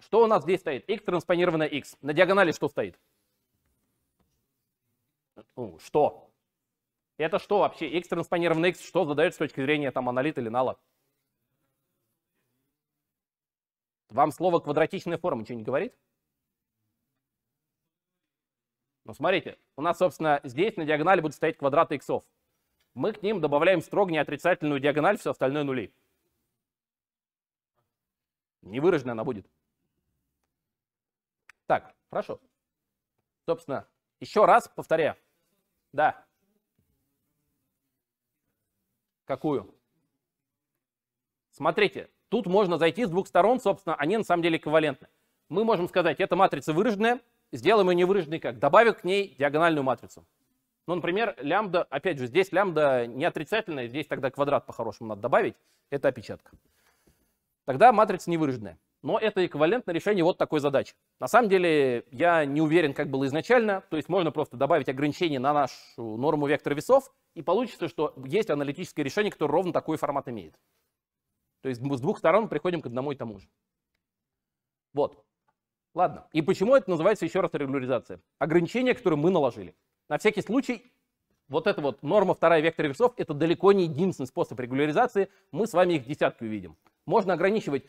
что у нас здесь стоит? x транспонированное x. На диагонали что стоит? Ну, что? Это что вообще? x транспонированное x, что задает с точки зрения там аналит или нала? Вам слово квадратичная форма ничего не говорит? Но смотрите, у нас, собственно, здесь на диагонали будут стоять квадраты иксов. Мы к ним добавляем строго неотрицательную диагональ, все остальное нули. Невыраженная она будет. Так, хорошо. Собственно, еще раз повторяю. Да. Какую? Смотрите, тут можно зайти с двух сторон, собственно, они на самом деле эквивалентны. Мы можем сказать, эта матрица выраженная, сделаем ее невыраженной как? Добавив к ней диагональную матрицу. Ну, например, лямбда, опять же, здесь лямбда не отрицательная, здесь тогда квадрат по-хорошему надо добавить, это опечатка. Тогда матрица невыраженная. Но это эквивалентно решение вот такой задачи. На самом деле, я не уверен, как было изначально, то есть можно просто добавить ограничение на нашу норму вектора весов, и получится, что есть аналитическое решение, которое ровно такой формат имеет. То есть мы с двух сторон приходим к одному и тому же. Вот. Ладно. И почему это называется еще раз регуляризация? Ограничения, которые мы наложили. На всякий случай, вот эта вот норма вторая вектора весов, это далеко не единственный способ регуляризации. Мы с вами их десятки увидим. Можно ограничивать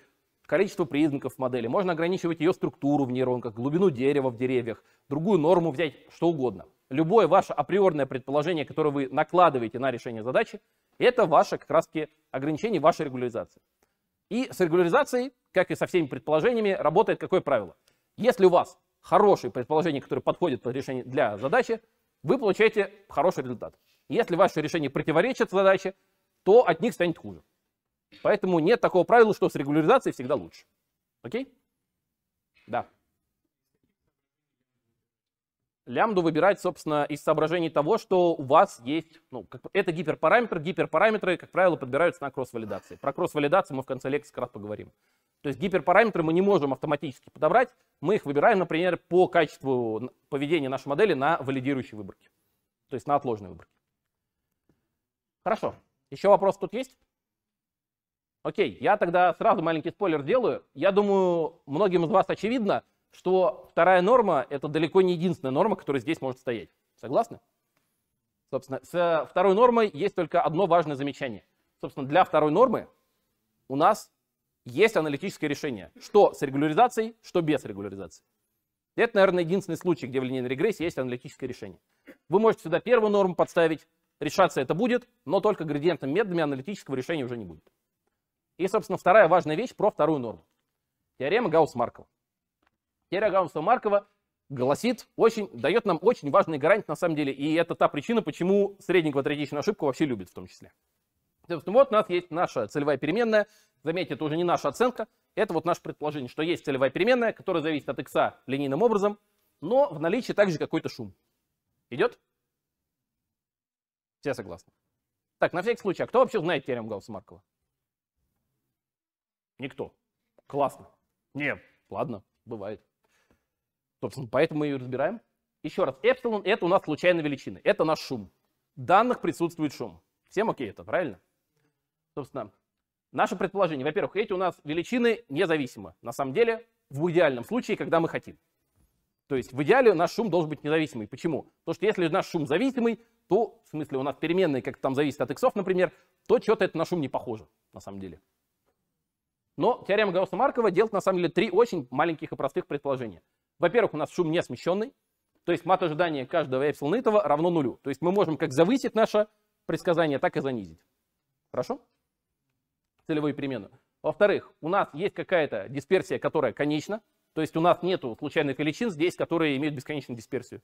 количество признаков в модели, можно ограничивать ее структуру в нейронках, глубину дерева в деревьях, другую норму взять, что угодно. Любое ваше априорное предположение, которое вы накладываете на решение задачи, это ваше как раз таки ограничение вашей регуляризации. И с регуляризацией, как и со всеми предположениями, работает какое правило – если у вас хорошие предположения, которые подходят под решение для задачи, вы получаете хороший результат. Если ваши решения противоречат задаче, то от них станет хуже. Поэтому нет такого правила, что с регуляризацией всегда лучше. Окей? Да. Лямбду выбирать, собственно, из соображений того, что у вас есть... Ну, как, это гиперпараметр. Гиперпараметры, как правило, подбираются на кросс-валидации. Про кросс-валидацию мы в конце лекции кратко поговорим. То есть гиперпараметры мы не можем автоматически подобрать, мы их выбираем, например, по качеству поведения нашей модели на валидирующей выборке, то есть на отложенной выборке. Хорошо, еще вопрос тут есть? Окей, я тогда сразу маленький спойлер делаю. Я думаю, многим из вас очевидно, что вторая норма – это далеко не единственная норма, которая здесь может стоять. Согласны? Собственно, с второй нормой есть только одно важное замечание. Собственно, для второй нормы у нас есть аналитическое решение, что с регуляризацией, что без регуляризации. Это, наверное, единственный случай, где в линейной регрессии есть аналитическое решение. Вы можете сюда первую норму подставить, решаться это будет, но только градиентными методами аналитического решения уже не будет. И, собственно, вторая важная вещь про вторую норму. Теорема Гаусс-Маркова. Теорема Гаусса-Маркова гласит, очень, дает нам очень важный гарант, на самом деле, и это та причина, почему среднюю квадратичную ошибку вообще любят в том числе. Собственно, вот у нас есть наша целевая переменная. Заметьте, это уже не наша оценка, это вот наше предположение, что есть целевая переменная, которая зависит от x линейным образом, но в наличии также какой-то шум. Идет? Все согласны. Так, на всякий случай, а кто вообще знает теорему Гаусса-Маркова? Никто. Классно. Нет. ладно, бывает. Собственно, поэтому мы ее разбираем. Еще раз, эпсилон — это у нас случайная величина, это наш шум. В данных присутствует шум. Всем окей это, правильно? Собственно, наше предположение. Во-первых, эти у нас величины независимы. На самом деле, в идеальном случае, когда мы хотим. То есть в идеале наш шум должен быть независимый. Почему? Потому что если наш шум зависимый, то, в смысле, у нас переменные как-то там зависит от иксов, например, то что-то это на шум не похоже, на самом деле. Но теорема Гаусса-Маркова делает, на самом деле, три очень маленьких и простых предположения. Во-первых, у нас шум не смещенный, то есть мат ожидания каждого эпсилон равно нулю. То есть мы можем как завысить наше предсказание, так и занизить. Хорошо? целевой перемену. Во-вторых, у нас есть какая-то дисперсия, которая конечна, то есть у нас нет случайных величин здесь, которые имеют бесконечную дисперсию.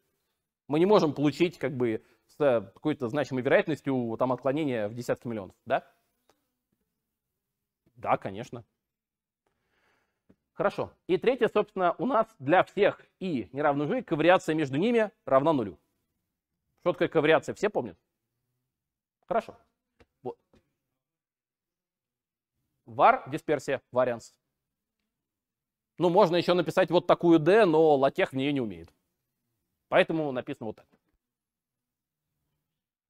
Мы не можем получить как бы с э, какой-то значимой вероятностью там отклонение в десятки миллионов, да? Да, конечно. Хорошо. И третье, собственно, у нас для всех и не равно ковариация между ними равна нулю. Что такое ковариация, все помнят? Хорошо. var дисперсия, variance. Ну, можно еще написать вот такую D, но латех в нее не умеет. Поэтому написано вот так.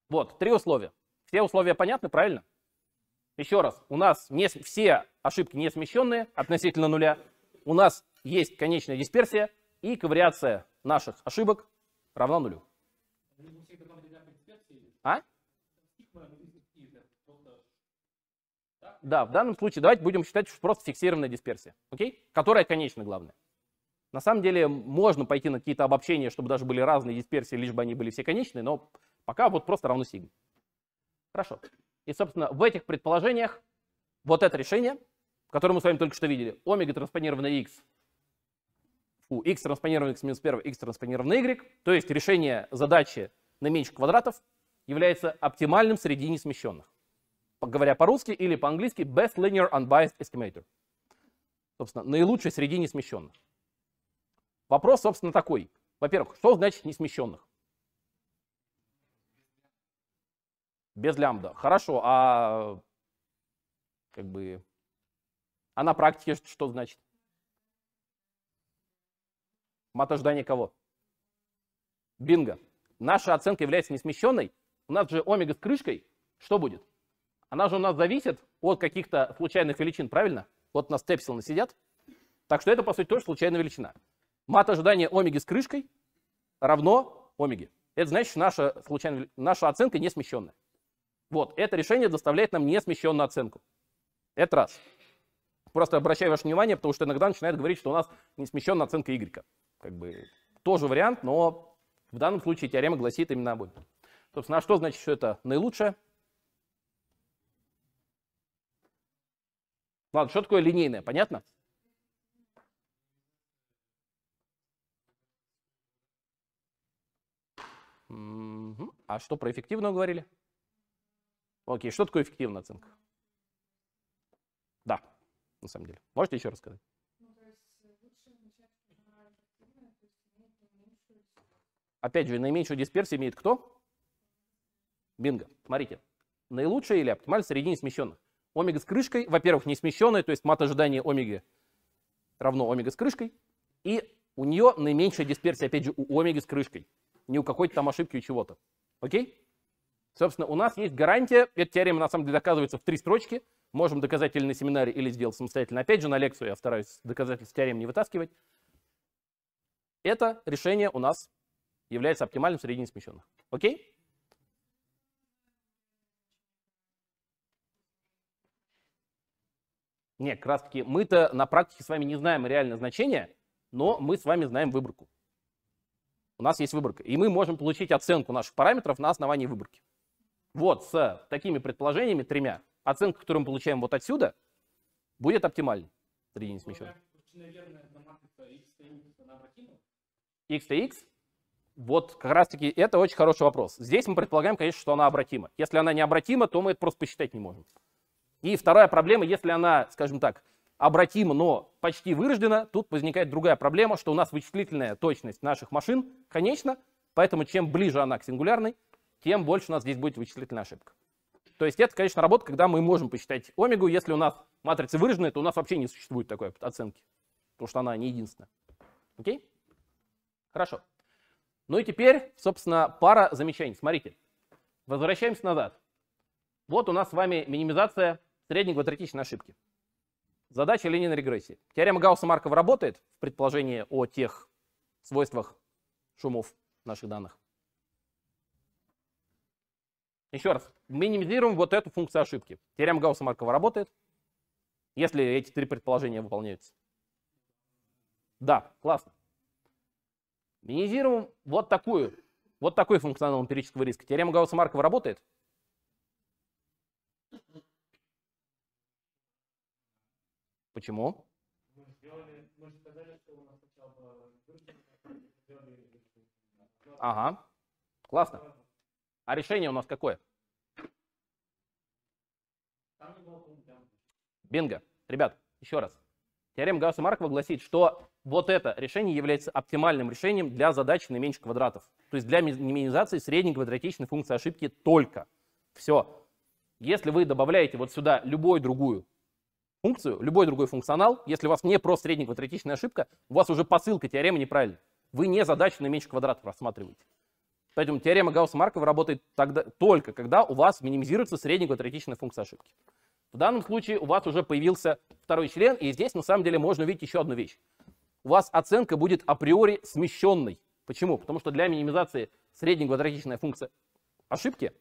Вот, три условия. Все условия понятны, правильно? Еще раз, у нас не, все ошибки не смещенные относительно нуля. У нас есть конечная дисперсия и ковариация наших ошибок равна нулю. А? да, в данном случае давайте будем считать что просто фиксированная дисперсия, окей? Которая конечна, главное. На самом деле можно пойти на какие-то обобщения, чтобы даже были разные дисперсии, лишь бы они были все конечные, но пока вот просто равно сигма. Хорошо. И, собственно, в этих предположениях вот это решение, которое мы с вами только что видели, омега транспонированная x, у x транспонированная x минус 1, x транспонированная y, то есть решение задачи на меньше квадратов является оптимальным среди несмещенных говоря по-русски или по-английски, Best Linear Unbiased Estimator. Собственно, наилучший среди несмещенных. Вопрос, собственно, такой. Во-первых, что значит несмещенных? Без лямбда. Хорошо, а как бы... А на практике что значит? Матождание кого? Бинго. Наша оценка является несмещенной. У нас же омега с крышкой. Что будет? Она же у нас зависит от каких-то случайных величин, правильно? Вот у нас тепсилоны сидят. Так что это, по сути, тоже случайная величина. Мат ожидания омеги с крышкой равно омеге. Это значит, наша, случайная, наша оценка не смещенная. Вот, это решение доставляет нам не смещенную оценку. Это раз. Просто обращаю ваше внимание, потому что иногда начинают говорить, что у нас не смещенная оценка Y. Как бы тоже вариант, но в данном случае теорема гласит именно об этом. Собственно, а что значит, что это наилучшее? Ладно, что такое линейное, понятно? А что про эффективную говорили? Окей, что такое эффективная оценка? Да, на самом деле. Можете еще рассказать? Ну, э, Опять же, наименьшую дисперсию имеет кто? Бинго. Смотрите. Наилучшая или оптимальная среди несмещенных. Омега с крышкой, во-первых, не смещенная, то есть мат ожидания омеги равно омега с крышкой. И у нее наименьшая дисперсия, опять же, у омеги с крышкой. Не у какой-то там ошибки, у чего-то. Окей? Собственно, у нас есть гарантия. Эта теорема, на самом деле, доказывается в три строчки. Можем доказать или на семинаре, или сделать самостоятельно. Опять же, на лекцию я стараюсь доказательств теорем не вытаскивать. Это решение у нас является оптимальным в середине смещенных. Окей? Нет, как раз таки мы-то на практике с вами не знаем реальное значение, но мы с вами знаем выборку. У нас есть выборка. И мы можем получить оценку наших параметров на основании выборки. Вот с такими предположениями, тремя, оценка, которую мы получаем вот отсюда, будет оптимальной среди несмещенных. X to X? Вот как раз-таки это очень хороший вопрос. Здесь мы предполагаем, конечно, что она обратима. Если она не обратима, то мы это просто посчитать не можем. И вторая проблема, если она, скажем так, обратима, но почти вырождена, тут возникает другая проблема, что у нас вычислительная точность наших машин конечна, поэтому чем ближе она к сингулярной, тем больше у нас здесь будет вычислительная ошибка. То есть это, конечно, работа, когда мы можем посчитать омегу. Если у нас матрица выражены, то у нас вообще не существует такой оценки, потому что она не единственная. Окей? Хорошо. Ну и теперь, собственно, пара замечаний. Смотрите, возвращаемся назад. Вот у нас с вами минимизация средней квадратичной ошибки. Задача линейной регрессии. Теорема Гаусса-Маркова работает в предположении о тех свойствах шумов наших данных. Еще раз, минимизируем вот эту функцию ошибки. Теорема Гаусса-Маркова работает, если эти три предположения выполняются. Да, классно. Минимизируем вот такую, вот такой функционал эмпирического риска. Теорема Гаусса-Маркова работает? Почему? Мы сделали, мы сказали, было... Ага, классно. А решение у нас какое? Бинго. Ребят, еще раз. Теорема Гаусса-Маркова гласит, что вот это решение является оптимальным решением для задачи на квадратов. То есть для минимизации средней квадратичной функции ошибки только. Все. Если вы добавляете вот сюда любую другую функцию, любой другой функционал, если у вас не просто средняя квадратичная ошибка, у вас уже посылка теоремы неправильная. Вы не задачу на меньше квадратов рассматриваете. Поэтому теорема Гаусса-Маркова работает тогда, только когда у вас минимизируется средняя квадратичная функция ошибки. В данном случае у вас уже появился второй член, и здесь на самом деле можно увидеть еще одну вещь. У вас оценка будет априори смещенной. Почему? Потому что для минимизации средней квадратичной функции ошибки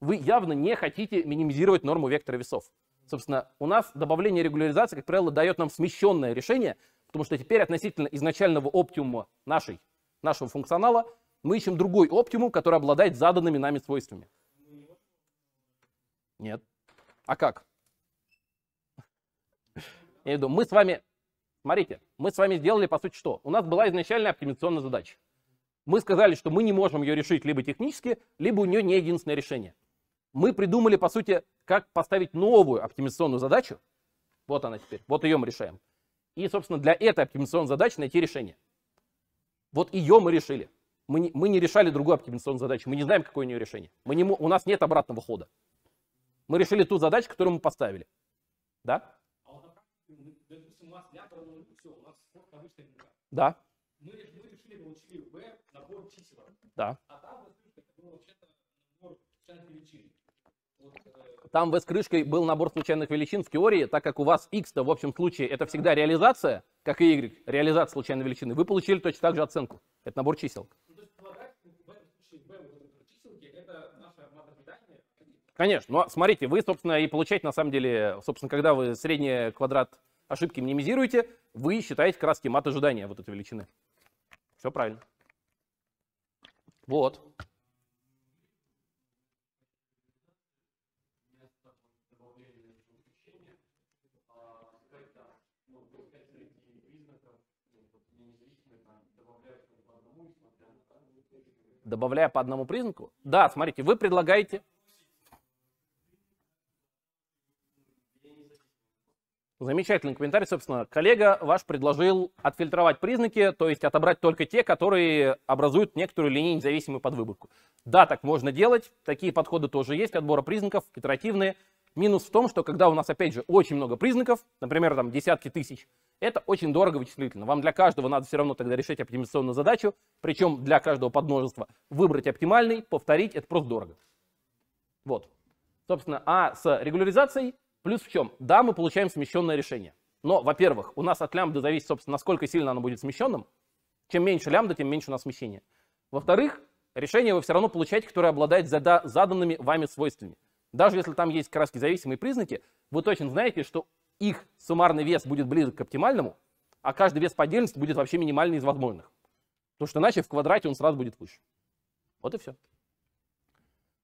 вы явно не хотите минимизировать норму вектора весов. Собственно, у нас добавление регуляризации, как правило, дает нам смещенное решение, потому что теперь относительно изначального оптимума нашей, нашего функционала мы ищем другой оптимум, который обладает заданными нами свойствами. Нет. А как? Я иду. Мы с вами, смотрите, мы с вами сделали, по сути, что? У нас была изначальная оптимизационная задача. Мы сказали, что мы не можем ее решить либо технически, либо у нее не единственное решение. Мы придумали, по сути, как поставить новую оптимизационную задачу. Вот она теперь, вот ее мы решаем. И, собственно, для этой оптимизационной задачи найти решение. Вот ее мы решили. Мы не, мы не решали другую оптимизационную задачу, мы не знаем, какое у нее решение. Мы не, у нас нет обратного хода. Мы решили ту задачу, которую мы поставили. Да? А ну, ну, да. Мы, решили, получили B набор чисел. Да. А там, вообще-то, набор часть там в S-крышкой был набор случайных величин в теории, так как у вас x-то в общем случае это всегда реализация, как и y, реализация случайной величины, вы получили точно так же оценку. Это набор чисел. Конечно, но ну, а смотрите, вы, собственно, и получаете, на самом деле, собственно, когда вы средний квадрат ошибки минимизируете, вы считаете как мат ожидания вот этой величины. Все правильно. Вот. добавляя по одному признаку. Да, смотрите, вы предлагаете... Замечательный комментарий, собственно. Коллега ваш предложил отфильтровать признаки, то есть отобрать только те, которые образуют некоторую линейно независимую подвыборку. Да, так можно делать. Такие подходы тоже есть, отбора признаков, итеративные. Минус в том, что когда у нас, опять же, очень много признаков, например, там десятки тысяч, это очень дорого вычислительно. Вам для каждого надо все равно тогда решать оптимизационную задачу, причем для каждого подмножества выбрать оптимальный, повторить, это просто дорого. Вот. Собственно, а с регуляризацией плюс в чем? Да, мы получаем смещенное решение. Но, во-первых, у нас от лямбда зависит, собственно, насколько сильно оно будет смещенным. Чем меньше лямбда, тем меньше у нас смещение. Во-вторых, решение вы все равно получаете, которое обладает заданными вами свойствами. Даже если там есть краски зависимые признаки, вы точно знаете, что их суммарный вес будет ближе к оптимальному, а каждый вес по отдельности будет вообще минимальный из возможных. Потому что иначе в квадрате он сразу будет выше. Вот и все.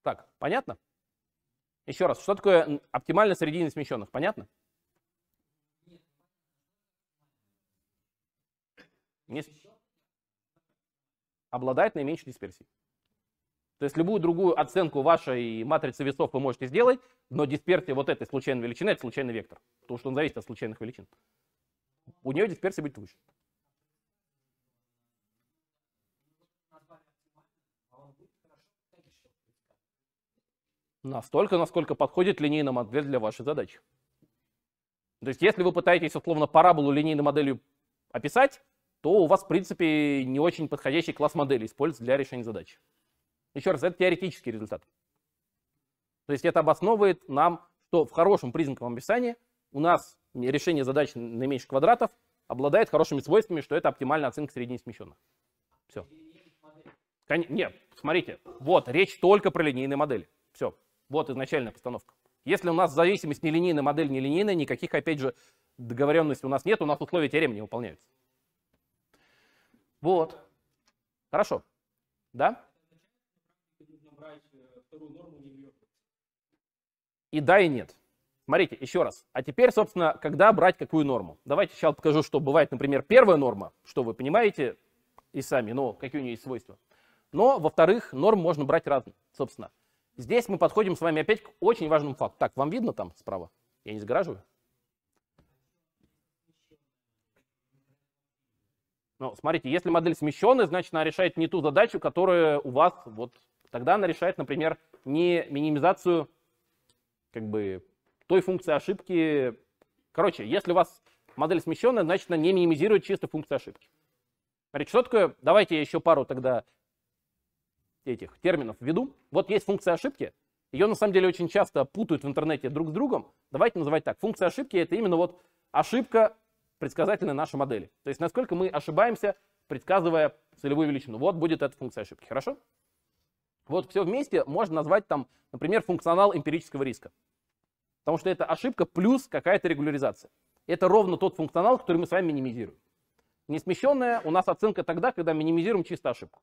Так, понятно? Еще раз, что такое оптимальная средина смещенных? Понятно? Не... Обладает наименьшей дисперсией. То есть любую другую оценку вашей матрицы весов вы можете сделать, но дисперсия вот этой случайной величины – это случайный вектор, потому что он зависит от случайных величин. У нее дисперсия будет выше. Настолько, насколько подходит линейная модель для вашей задачи. То есть, если вы пытаетесь условно параболу линейной моделью описать, то у вас, в принципе, не очень подходящий класс модели использовать для решения задачи. Еще раз, это теоретический результат. То есть это обосновывает нам, что в хорошем признаковом описании у нас решение задач наименьших квадратов обладает хорошими свойствами, что это оптимальная оценка средней смещенных. Все. Кон... Нет, смотрите, вот, речь только про линейные модели. Все, вот изначальная постановка. Если у нас зависимость нелинейная модель нелинейная, никаких, опять же, договоренностей у нас нет, у нас условия теоремы не выполняются. Вот. Хорошо. Да? вторую норму не И да, и нет. Смотрите, еще раз. А теперь, собственно, когда брать какую норму? Давайте сейчас покажу, что бывает, например, первая норма, что вы понимаете и сами, но какие у нее есть свойства. Но, во-вторых, норм можно брать разные, собственно. Здесь мы подходим с вами опять к очень важному факту. Так, вам видно там справа? Я не загораживаю? Ну, смотрите, если модель смещенная, значит, она решает не ту задачу, которая у вас вот Тогда она решает, например, не минимизацию как бы той функции ошибки. Короче, если у вас модель смещенная, значит, она не минимизирует чисто функцию ошибки. Смотрите, что такое? Давайте я еще пару тогда этих терминов введу. Вот есть функция ошибки. Ее на самом деле очень часто путают в интернете друг с другом. Давайте называть так. Функция ошибки это именно вот ошибка предсказательной нашей модели. То есть насколько мы ошибаемся, предсказывая целевую величину. Вот будет эта функция ошибки. Хорошо? Вот все вместе можно назвать там, например, функционал эмпирического риска. Потому что это ошибка плюс какая-то регуляризация. Это ровно тот функционал, который мы с вами минимизируем. Несмещенная у нас оценка тогда, когда минимизируем чисто ошибку.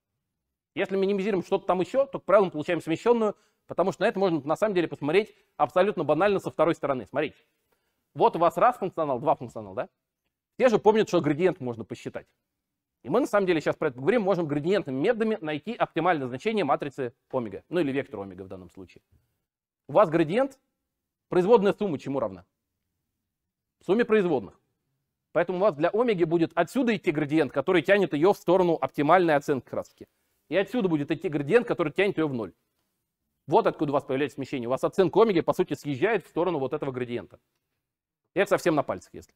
Если минимизируем что-то там еще, то, к правилам, получаем смещенную, потому что на это можно на самом деле посмотреть абсолютно банально со второй стороны. Смотрите, вот у вас раз функционал, два функционала, да? Те же помнят, что градиент можно посчитать. И мы на самом деле сейчас про это поговорим, можем градиентными методами найти оптимальное значение матрицы омега, ну или вектор омега в данном случае. У вас градиент, производная сумма чему равна? Сумме производных. Поэтому у вас для омеги будет отсюда идти градиент, который тянет ее в сторону оптимальной оценки краски, И отсюда будет идти градиент, который тянет ее в ноль. Вот откуда у вас появляется смещение. У вас оценка омеги, по сути, съезжает в сторону вот этого градиента. И это совсем на пальцах, если.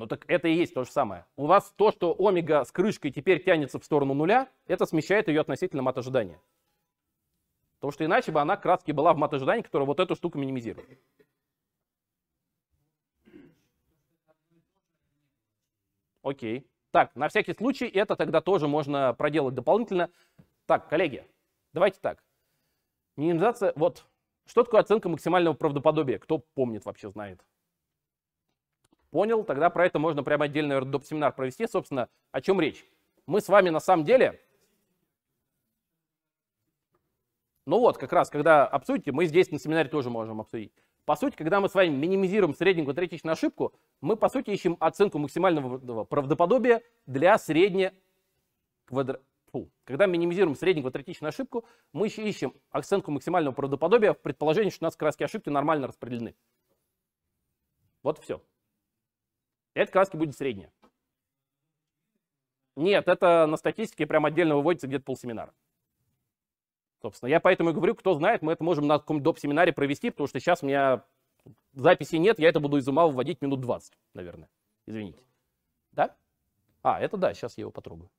Ну так это и есть то же самое. У вас то, что омега с крышкой теперь тянется в сторону нуля, это смещает ее относительно мат ожидания. Потому что иначе бы она как была в мат ожидании, которая вот эту штуку минимизирует. Окей. Так, на всякий случай это тогда тоже можно проделать дополнительно. Так, коллеги, давайте так. Минимизация, вот, что такое оценка максимального правдоподобия? Кто помнит, вообще знает понял, тогда про это можно прямо отдельно, наверное, доп. семинар провести. Собственно, о чем речь? Мы с вами на самом деле... Ну вот, как раз, когда обсудите, мы здесь на семинаре тоже можем обсудить. По сути, когда мы с вами минимизируем среднюю третичную ошибку, мы, по сути, ищем оценку максимального правдоподобия для среднего Квадра... Фу. Когда минимизируем среднюю квадратичную ошибку, мы еще ищем оценку максимального правдоподобия в предположении, что у нас краски ошибки нормально распределены. Вот все. И это как будет средняя. Нет, это на статистике прям отдельно выводится где-то полсеминара. Собственно, я поэтому и говорю, кто знает, мы это можем на каком-нибудь доп-семинаре провести, потому что сейчас у меня записи нет, я это буду из ума выводить минут 20, наверное. Извините. Да? А, это да, сейчас я его потрогаю.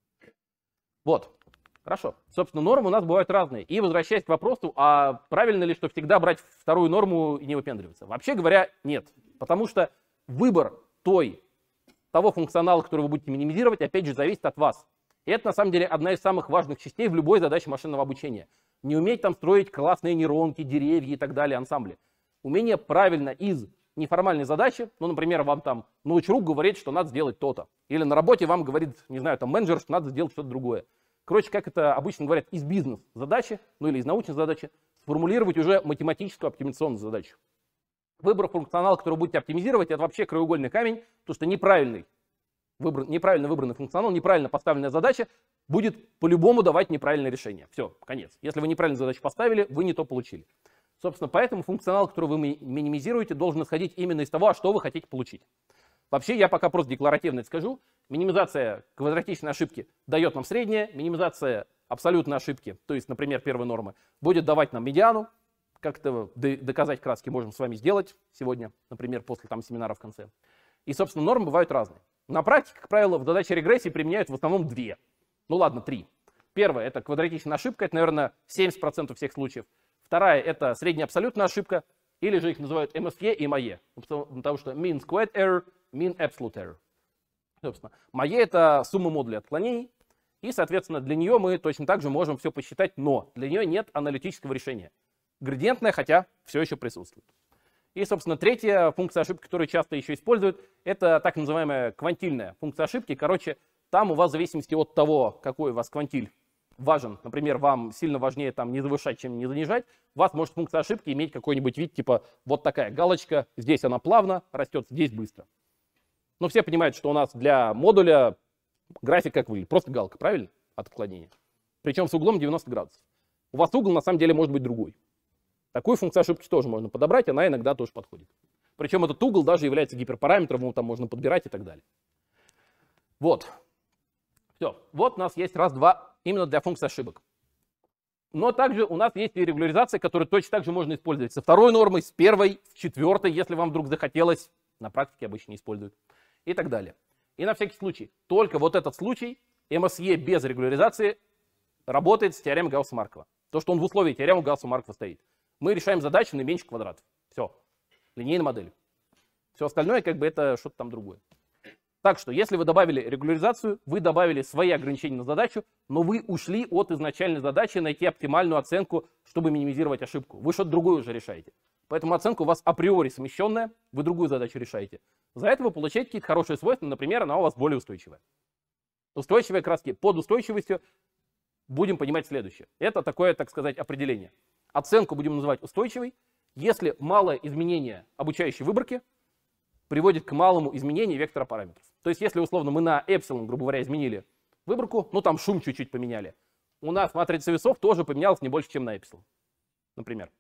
Вот, хорошо. Собственно, нормы у нас бывают разные. И возвращаясь к вопросу, а правильно ли, что всегда брать вторую норму и не выпендриваться? Вообще говоря, нет. Потому что выбор той, того функционала, который вы будете минимизировать, опять же, зависит от вас. И это, на самом деле, одна из самых важных частей в любой задаче машинного обучения. Не уметь там строить классные нейронки, деревья и так далее, ансамбли. Умение правильно из неформальной задачи, ну, например, вам там научрук говорит, что надо сделать то-то. Или на работе вам говорит, не знаю, там менеджер, что надо сделать что-то другое. Короче, как это обычно говорят, из бизнес-задачи, ну или из научной задачи, сформулировать уже математическую оптимизационную задачу выбор функционала, который вы будете оптимизировать, это вообще краеугольный камень, потому что неправильный выбран, неправильно выбранный функционал, неправильно поставленная задача будет по-любому давать неправильное решение. Все, конец. Если вы неправильную задачу поставили, вы не то получили. Собственно, поэтому функционал, который вы минимизируете, должен исходить именно из того, а что вы хотите получить. Вообще, я пока просто декларативно скажу. Минимизация квадратичной ошибки дает нам среднее, минимизация абсолютной ошибки, то есть, например, первой нормы, будет давать нам медиану, как-то доказать краски можем с вами сделать сегодня, например, после там семинара в конце. И, собственно, нормы бывают разные. На практике, как правило, в задаче регрессии применяют в основном две. Ну ладно, три. Первая – это квадратичная ошибка, это, наверное, 70% всех случаев. Вторая – это средняя абсолютная ошибка, или же их называют MSE и MAE, ну, ну, потому что mean squared error, mean absolute error. Собственно, MAE – это сумма модулей отклонений, и, соответственно, для нее мы точно так же можем все посчитать, но для нее нет аналитического решения градиентная, хотя все еще присутствует. И, собственно, третья функция ошибки, которую часто еще используют, это так называемая квантильная функция ошибки. Короче, там у вас в зависимости от того, какой у вас квантиль важен, например, вам сильно важнее там не завышать, чем не занижать, у вас может функция ошибки иметь какой-нибудь вид, типа вот такая галочка, здесь она плавно растет, здесь быстро. Но ну, все понимают, что у нас для модуля график как выглядит, просто галка, правильно, от отклонения. Причем с углом 90 градусов. У вас угол на самом деле может быть другой. Такую функцию ошибки тоже можно подобрать, она иногда тоже подходит. Причем этот угол даже является гиперпараметром, его там можно подбирать и так далее. Вот. Все. Вот у нас есть раз-два именно для функции ошибок. Но также у нас есть и регуляризация, которую точно так же можно использовать со второй нормой, с первой, с четвертой, если вам вдруг захотелось. На практике обычно не используют. И так далее. И на всякий случай, только вот этот случай, МСЕ без регуляризации, работает с теоремой Гаусса-Маркова. То, что он в условии теоремы Гаусса-Маркова стоит. Мы решаем задачу на наименьший квадрат. Все. Линейная модель. Все остальное как бы это что-то там другое. Так что, если вы добавили регуляризацию, вы добавили свои ограничения на задачу, но вы ушли от изначальной задачи найти оптимальную оценку, чтобы минимизировать ошибку. Вы что-то другое уже решаете. Поэтому оценка у вас априори смещенная, вы другую задачу решаете. За это вы получаете какие-то хорошие свойства, например, она у вас более устойчивая. Устойчивые краски под устойчивостью будем понимать следующее. Это такое, так сказать, определение. Оценку будем называть устойчивой, если малое изменение обучающей выборки приводит к малому изменению вектора параметров. То есть, если условно мы на эпсилон, грубо говоря, изменили выборку, ну там шум чуть-чуть поменяли, у нас матрица весов тоже поменялась не больше, чем на эпсилон, например.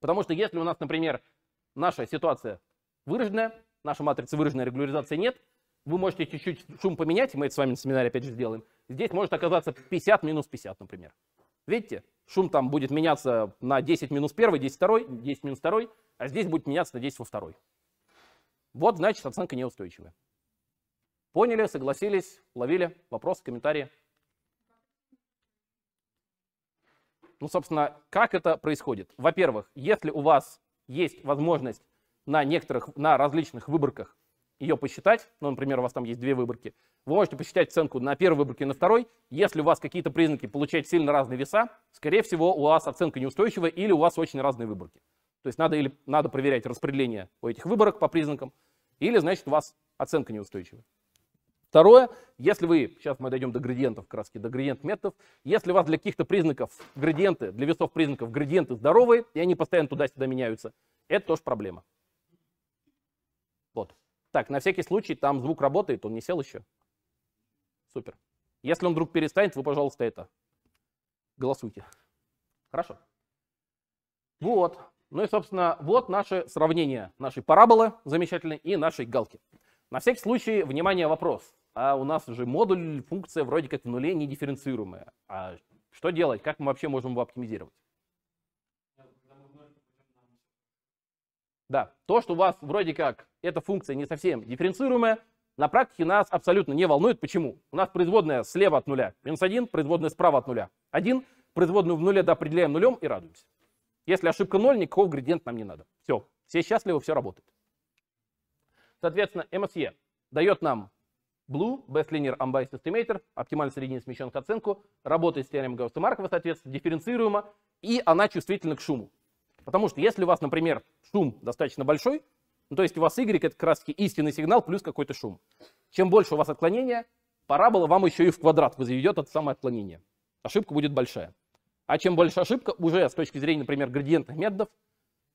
Потому что если у нас, например, наша ситуация выраженная, наша матрица выраженная, регуляризации нет, вы можете чуть-чуть шум поменять, мы это с вами на семинаре опять же сделаем. Здесь может оказаться 50 минус 50, например. Видите? шум там будет меняться на 10 минус 1, 10 второй, 10 минус 2, а здесь будет меняться на 10 во второй. Вот, значит, оценка неустойчивая. Поняли, согласились, ловили? Вопросы, комментарии? Ну, собственно, как это происходит? Во-первых, если у вас есть возможность на некоторых, на различных выборках ее посчитать, ну, например, у вас там есть две выборки, вы можете посчитать оценку на первой выборке и на второй. Если у вас какие-то признаки получают сильно разные веса, скорее всего, у вас оценка неустойчивая или у вас очень разные выборки. То есть надо, или, надо проверять распределение у этих выборок по признакам, или, значит, у вас оценка неустойчивая. Второе, если вы, сейчас мы дойдем до градиентов, краски, до градиент методов, если у вас для каких-то признаков градиенты, для весов признаков градиенты здоровые, и они постоянно туда-сюда меняются, это тоже проблема. Так, на всякий случай, там звук работает, он не сел еще. Супер. Если он вдруг перестанет, вы, пожалуйста, это, голосуйте. Хорошо? Вот. Ну и, собственно, вот наше сравнение нашей параболы замечательной и нашей галки. На всякий случай, внимание, вопрос. А у нас же модуль, функция вроде как в нуле не дифференцируемая, А что делать? Как мы вообще можем его оптимизировать? Да, то, что у вас вроде как эта функция не совсем дифференцируемая, на практике нас абсолютно не волнует. Почему? У нас производная слева от нуля, минус 1, производная справа от нуля, 1, производную в нуле определяем нулем и радуемся. Если ошибка 0, никакого градиента нам не надо. Все, все счастливы, все работает. Соответственно, MSE дает нам Blue, Best Linear Unbiased Estimator, оптимально средне смещенных оценку, работает с теоремой Гаусса-Маркова, соответственно, дифференцируемо, и она чувствительна к шуму. Потому что если у вас, например, шум достаточно большой, ну, то есть у вас Y это краски истинный сигнал плюс какой-то шум. Чем больше у вас отклонения, парабола вам еще и в квадрат вызовет это самое отклонение. Ошибка будет большая. А чем больше ошибка, уже с точки зрения, например, градиентных методов,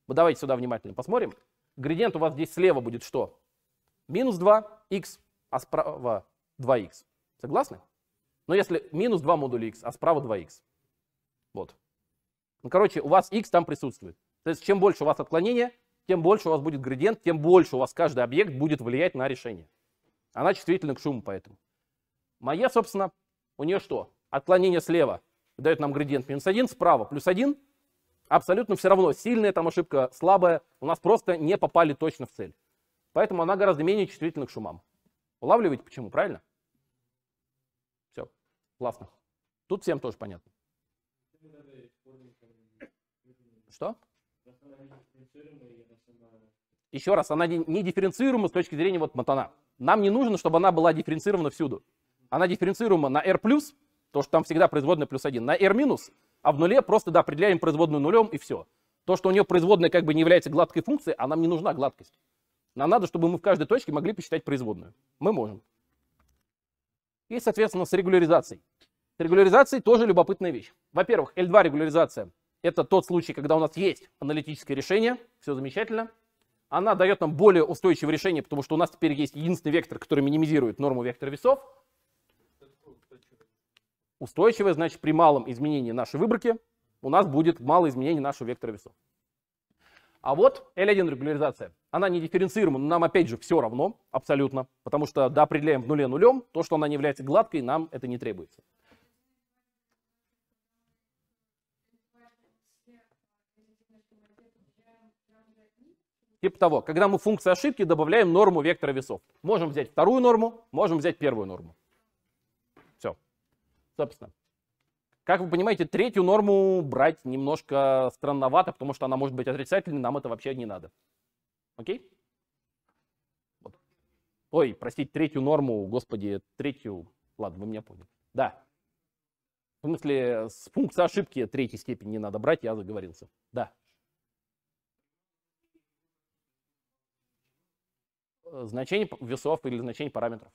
мы давайте сюда внимательно посмотрим. Градиент у вас здесь слева будет что? Минус 2 x а справа 2 x, Согласны? Но если минус 2 модуля x а справа 2 x, Вот. Ну, короче, у вас x там присутствует. То есть, чем больше у вас отклонения, тем больше у вас будет градиент, тем больше у вас каждый объект будет влиять на решение. Она чувствительна к шуму, поэтому. Моя, собственно, у нее что? Отклонение слева дает нам градиент минус 1, справа плюс 1. Абсолютно все равно, сильная там ошибка, слабая. У нас просто не попали точно в цель. Поэтому она гораздо менее чувствительна к шумам. Улавливаете почему, правильно? Все, классно. Тут всем тоже понятно. Что? Еще раз, она не дифференцируема с точки зрения вот матана. Нам не нужно, чтобы она была дифференцирована всюду. Она дифференцируема на R+, то, что там всегда производная плюс 1, на R-, а в нуле просто, да, определяем производную нулем и все. То, что у нее производная как бы не является гладкой функцией, а нам не нужна гладкость. Нам надо, чтобы мы в каждой точке могли посчитать производную. Мы можем. И, соответственно, с регуляризацией. С регуляризацией тоже любопытная вещь. Во-первых, L2 регуляризация это тот случай, когда у нас есть аналитическое решение, все замечательно. Она дает нам более устойчивое решение, потому что у нас теперь есть единственный вектор, который минимизирует норму вектора весов. Устойчивое, значит, при малом изменении нашей выборки у нас будет малое изменение нашего вектора весов. А вот L1 регуляризация. Она не дифференцируема, но нам опять же все равно абсолютно, потому что доопределяем в нуле нулем, то, что она не является гладкой, нам это не требуется. Типа того, когда мы функцию ошибки добавляем норму вектора весов. Можем взять вторую норму, можем взять первую норму. Все. Собственно. Как вы понимаете, третью норму брать немножко странновато, потому что она может быть отрицательной, нам это вообще не надо. Окей? Вот. Ой, простите, третью норму, господи, третью... Ладно, вы меня поняли. Да. В смысле, с функции ошибки третьей степени не надо брать, я заговорился. Да. Э, значений весов или значений параметров.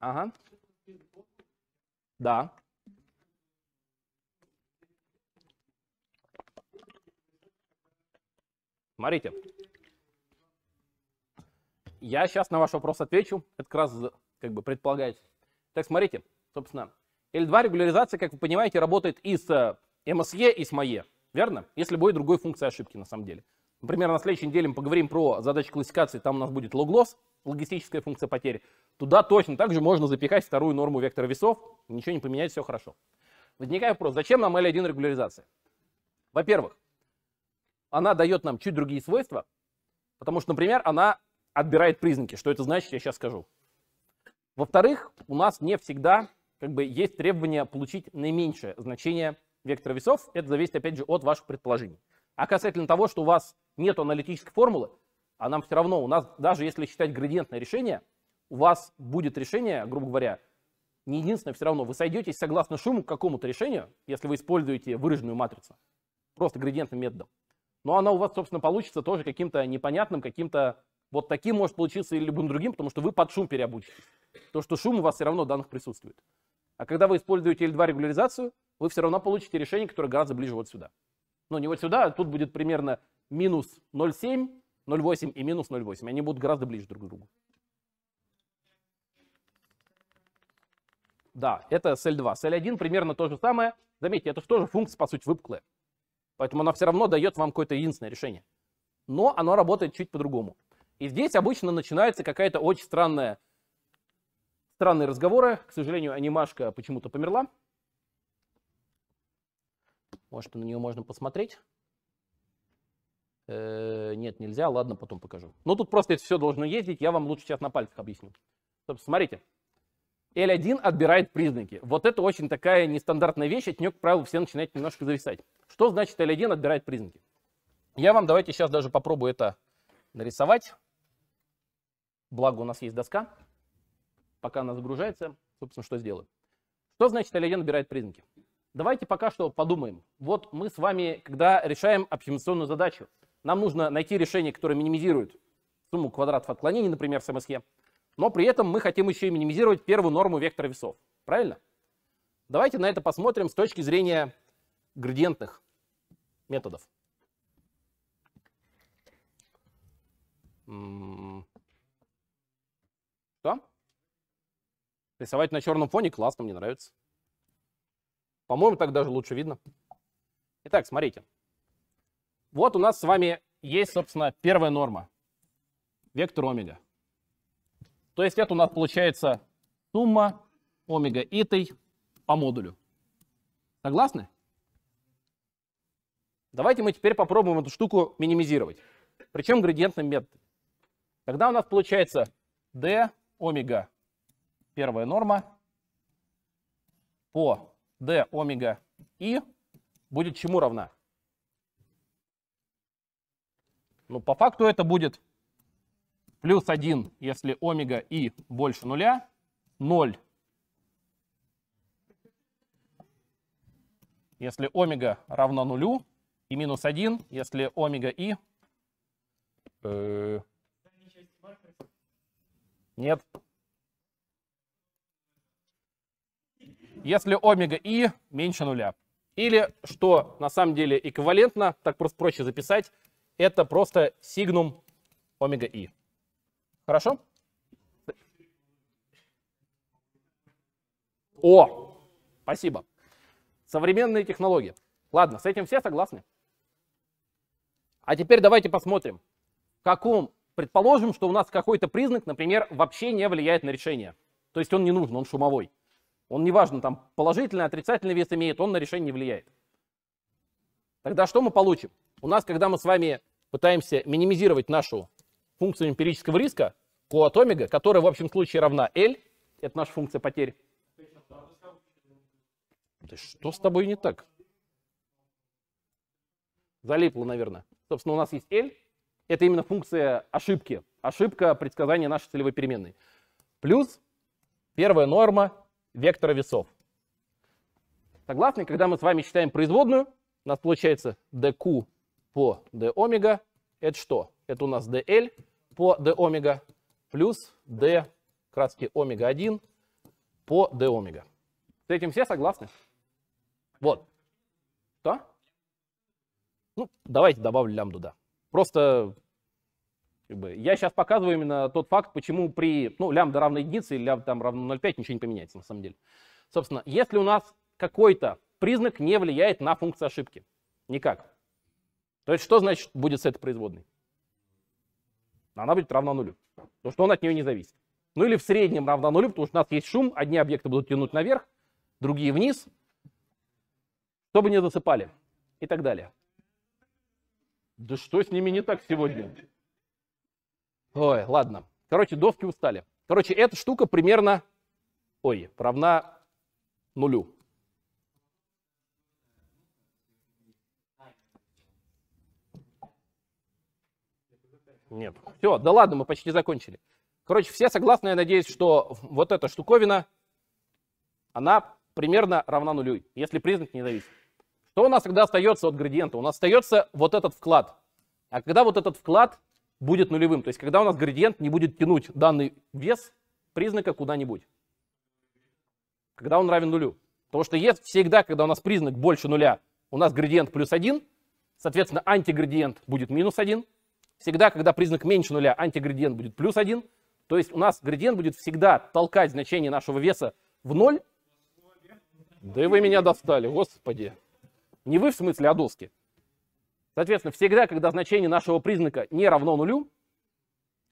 Ага. Да. Смотрите. Я сейчас на ваш вопрос отвечу. Это как раз как бы предполагается. Так, смотрите, собственно, L2 регуляризация, как вы понимаете, работает и с э, MSE, и с MAE, верно? Если будет любой другой функцией ошибки, на самом деле. Например, на следующей неделе мы поговорим про задачи классификации, там у нас будет логлосс, логистическая функция потери. Туда точно также можно запихать вторую норму вектора весов, ничего не поменять, все хорошо. Возникает вопрос, зачем нам L1 регуляризация? Во-первых, она дает нам чуть другие свойства, потому что, например, она отбирает признаки. Что это значит, я сейчас скажу. Во-вторых, у нас не всегда как бы, есть требование получить наименьшее значение вектора весов. Это зависит, опять же, от ваших предположений. А касательно того, что у вас нет аналитической формулы, а нам все равно, у нас, даже если считать градиентное решение, у вас будет решение, грубо говоря, не единственное все равно. Вы сойдетесь согласно шуму к какому-то решению, если вы используете выраженную матрицу, просто градиентным методом. Но она у вас, собственно, получится тоже каким-то непонятным, каким-то вот таким может получиться или любым другим, потому что вы под шум переобучитесь. То, что шум у вас все равно данных присутствует. А когда вы используете L2 регуляризацию, вы все равно получите решение, которое гораздо ближе вот сюда. Но ну, не вот сюда, а тут будет примерно минус 0,7, 0,8 и минус 0,8. Они будут гораздо ближе друг к другу. Да, это с L2. С L1 примерно то же самое. Заметьте, это тоже функция, по сути, выпуклая. Поэтому она все равно дает вам какое-то единственное решение. Но оно работает чуть по-другому. И здесь обычно начинается какая-то очень странная, странные разговоры. К сожалению, анимашка почему-то померла. Может, на нее можно посмотреть? Э -э нет, нельзя, ладно, потом покажу. Но ну, тут просто это все должно ездить, я вам лучше сейчас на пальцах объясню. Смотрите, L1 отбирает признаки. Вот это очень такая нестандартная вещь, от нее, к правило, все начинают немножко зависать. Что значит L1 отбирает признаки? Я вам давайте сейчас даже попробую это нарисовать. Благо у нас есть доска. Пока она загружается, собственно, что сделаю. Что значит L1 набирает признаки? Давайте пока что подумаем. Вот мы с вами, когда решаем оптимизационную задачу, нам нужно найти решение, которое минимизирует сумму квадратов отклонений, например, в СМСХ, но при этом мы хотим еще и минимизировать первую норму вектора весов. Правильно? Давайте на это посмотрим с точки зрения градиентных методов. Да? Рисовать на черном фоне классно, мне нравится. По-моему, так даже лучше видно. Итак, смотрите. Вот у нас с вами есть, собственно, первая норма. Вектор омега. То есть это у нас получается сумма омега итой по модулю. Согласны? Давайте мы теперь попробуем эту штуку минимизировать. Причем градиентным методом. Тогда у нас получается d омега первая норма по d омега и будет чему равна? Ну, по факту это будет плюс 1, если омега и больше нуля, 0, если омега равно нулю, и минус 1, если омега и э, нет. Если омега и меньше нуля. Или, что на самом деле эквивалентно, так просто проще записать, это просто сигнум омега и. Хорошо? О, спасибо. Современные технологии. Ладно, с этим все согласны? А теперь давайте посмотрим, в каком Предположим, что у нас какой-то признак, например, вообще не влияет на решение. То есть он не нужен, он шумовой. Он неважно, там положительный, отрицательный вес имеет, он на решение не влияет. Тогда что мы получим? У нас, когда мы с вами пытаемся минимизировать нашу функцию эмпирического риска, q от омега, которая в общем случае равна L, это наша функция потерь. Да что с тобой не так? Залипло, наверное. Собственно, у нас есть L, это именно функция ошибки. Ошибка предсказания нашей целевой переменной. Плюс первая норма вектора весов. Согласны, когда мы с вами считаем производную, у нас получается dq по d омега. Это что? Это у нас dl по d омега плюс d краски омега 1 по d омега. С этим все согласны? Вот. Что? Ну, давайте добавлю лямбду, да. Просто как бы, я сейчас показываю именно тот факт, почему при ну, лямбда равной единице или лямбда там равно 0,5 ничего не поменяется на самом деле. Собственно, если у нас какой-то признак не влияет на функцию ошибки, никак, то есть что значит будет с этой производной? Она будет равна нулю, потому что он от нее не зависит. Ну или в среднем равна нулю, потому что у нас есть шум, одни объекты будут тянуть наверх, другие вниз, чтобы не засыпали и так далее. Да что с ними не так сегодня? Ой, ладно. Короче, доски устали. Короче, эта штука примерно, ой, равна нулю. Нет. Все, да ладно, мы почти закончили. Короче, все согласны, я надеюсь, что вот эта штуковина, она примерно равна нулю, если признак не зависит. Что у нас тогда остается от градиента? У нас остается вот этот вклад. А когда вот этот вклад будет нулевым, то есть когда у нас градиент не будет тянуть данный вес признака куда-нибудь, когда он равен нулю. Потому что есть всегда, когда у нас признак больше нуля, у нас градиент плюс один, соответственно, антиградиент будет минус один, Всегда, когда признак меньше нуля, антиградиент будет плюс один, То есть у нас градиент будет всегда толкать значение нашего веса в ноль. Да и вы меня достали, господи. Не вы в смысле, а доски. Соответственно, всегда, когда значение нашего признака не равно нулю,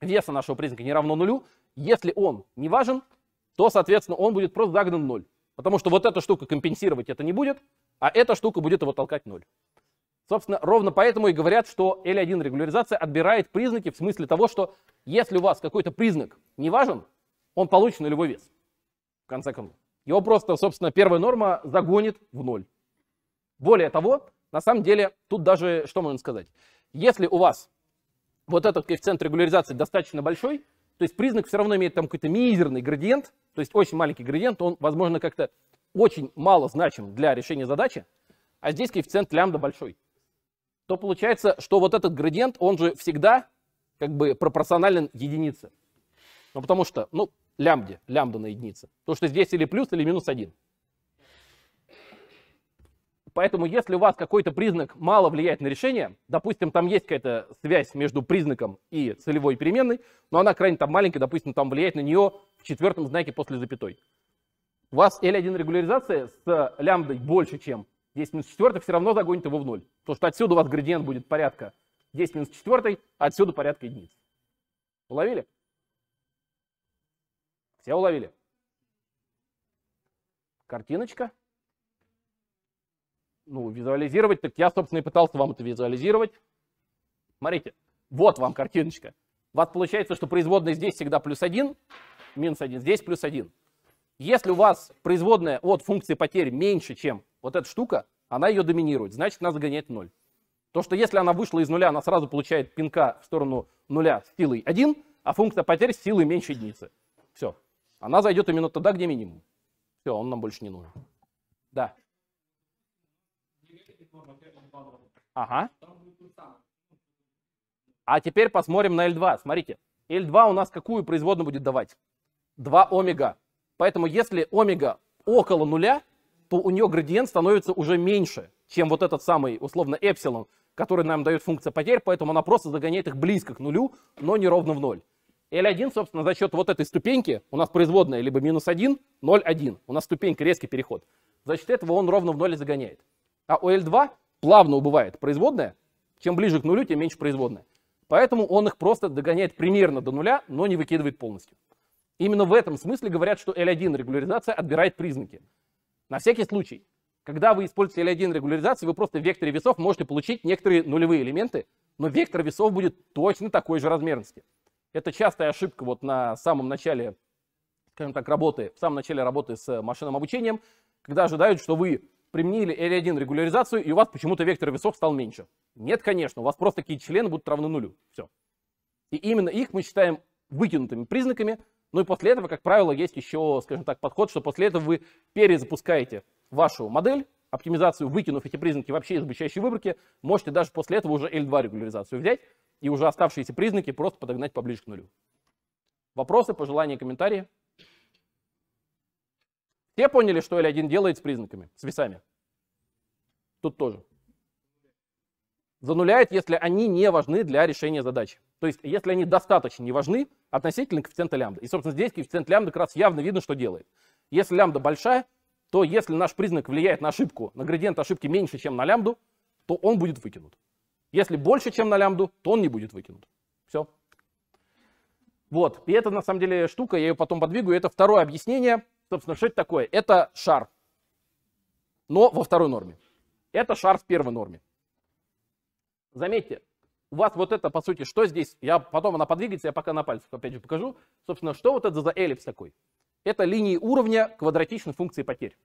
веса нашего признака не равно нулю, если он не важен, то, соответственно, он будет просто загнан в ноль. Потому что вот эта штука компенсировать это не будет, а эта штука будет его толкать в ноль. Собственно, ровно поэтому и говорят, что L1 регуляризация отбирает признаки в смысле того, что если у вас какой-то признак не важен, он получит нулевой вес. В конце концов. Его просто, собственно, первая норма загонит в ноль. Более того, на самом деле, тут даже, что можно сказать, если у вас вот этот коэффициент регуляризации достаточно большой, то есть признак все равно имеет там какой-то мизерный градиент, то есть очень маленький градиент, он, возможно, как-то очень мало значим для решения задачи, а здесь коэффициент лямбда большой, то получается, что вот этот градиент, он же всегда как бы пропорционален единице. Ну, потому что, ну, лямбде, лямбда на единице. Потому что здесь или плюс, или минус один. Поэтому, если у вас какой-то признак мало влияет на решение, допустим, там есть какая-то связь между признаком и целевой переменной, но она крайне там маленькая, допустим, там влияет на нее в четвертом знаке после запятой. У вас L1 регуляризация с лямбдой больше, чем 10 минус 4, все равно загонит его в ноль. Потому что отсюда у вас градиент будет порядка 10 минус 4, отсюда порядка единиц. Уловили? Все уловили? Картиночка? ну, визуализировать, так я, собственно, и пытался вам это визуализировать. Смотрите, вот вам картиночка. У вас получается, что производная здесь всегда плюс 1, минус 1, здесь плюс 1. Если у вас производная от функции потерь меньше, чем вот эта штука, она ее доминирует, значит, надо загоняет 0. То, что если она вышла из нуля, она сразу получает пинка в сторону нуля с силой 1, а функция потерь с силой меньше единицы. Все. Она зайдет именно туда, где минимум. Все, он нам больше не нужен. Да. Ага. А теперь посмотрим на L2. Смотрите, L2 у нас какую производную будет давать? 2 омега. Поэтому если омега около нуля, то у нее градиент становится уже меньше, чем вот этот самый, условно, эпсилон, который нам дает функция потерь, поэтому она просто загоняет их близко к нулю, но не ровно в ноль. L1, собственно, за счет вот этой ступеньки у нас производная либо минус 1, 0, 1. У нас ступенька, резкий переход. За счет этого он ровно в ноль загоняет. А у L2 плавно убывает производная. Чем ближе к нулю, тем меньше производная. Поэтому он их просто догоняет примерно до нуля, но не выкидывает полностью. Именно в этом смысле говорят, что L1 регуляризация отбирает признаки. На всякий случай, когда вы используете L1 регуляризацию, вы просто в векторе весов можете получить некоторые нулевые элементы, но вектор весов будет точно такой же размерности. Это частая ошибка вот на самом начале, скажем так, работы, в самом начале работы с машинным обучением, когда ожидают, что вы применили L1 регуляризацию, и у вас почему-то вектор весов стал меньше. Нет, конечно, у вас просто такие члены будут равны нулю. Все. И именно их мы считаем вытянутыми признаками, ну и после этого, как правило, есть еще, скажем так, подход, что после этого вы перезапускаете вашу модель, оптимизацию, выкинув эти признаки вообще из обучающей выборки, можете даже после этого уже L2 регуляризацию взять и уже оставшиеся признаки просто подогнать поближе к нулю. Вопросы, пожелания, комментарии? Все поняли, что L1 делает с признаками, с весами? Тут тоже. Зануляет, если они не важны для решения задачи. То есть, если они достаточно не важны относительно коэффициента лямбда. И, собственно, здесь коэффициент лямбда как раз явно видно, что делает. Если лямбда большая, то если наш признак влияет на ошибку, на градиент ошибки меньше, чем на лямбду, то он будет выкинут. Если больше, чем на лямбду, то он не будет выкинут. Все. Вот. И это, на самом деле, штука, я ее потом подвигу. это второе объяснение, Собственно, что это такое? Это шар, но во второй норме. Это шар в первой норме. Заметьте, у вас вот это, по сути, что здесь? Я потом она подвигается, я пока на пальцах опять же покажу. Собственно, что вот это за эллипс такой? Это линии уровня квадратичной функции потерь.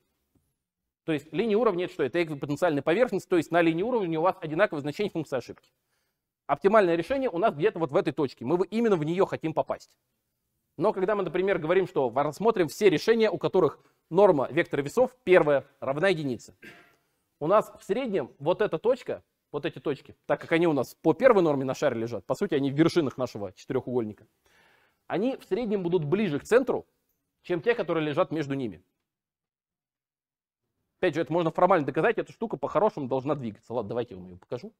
То есть линия уровня это что? Это эквипотенциальная поверхность, то есть на линии уровня у вас одинаковое значение функции ошибки. Оптимальное решение у нас где-то вот в этой точке. Мы именно в нее хотим попасть. Но когда мы, например, говорим, что рассмотрим все решения, у которых норма вектора весов первая равна единице, у нас в среднем вот эта точка, вот эти точки, так как они у нас по первой норме на шаре лежат, по сути, они в вершинах нашего четырехугольника, они в среднем будут ближе к центру, чем те, которые лежат между ними. Опять же, это можно формально доказать, эта штука по-хорошему должна двигаться. Ладно, давайте я вам ее покажу.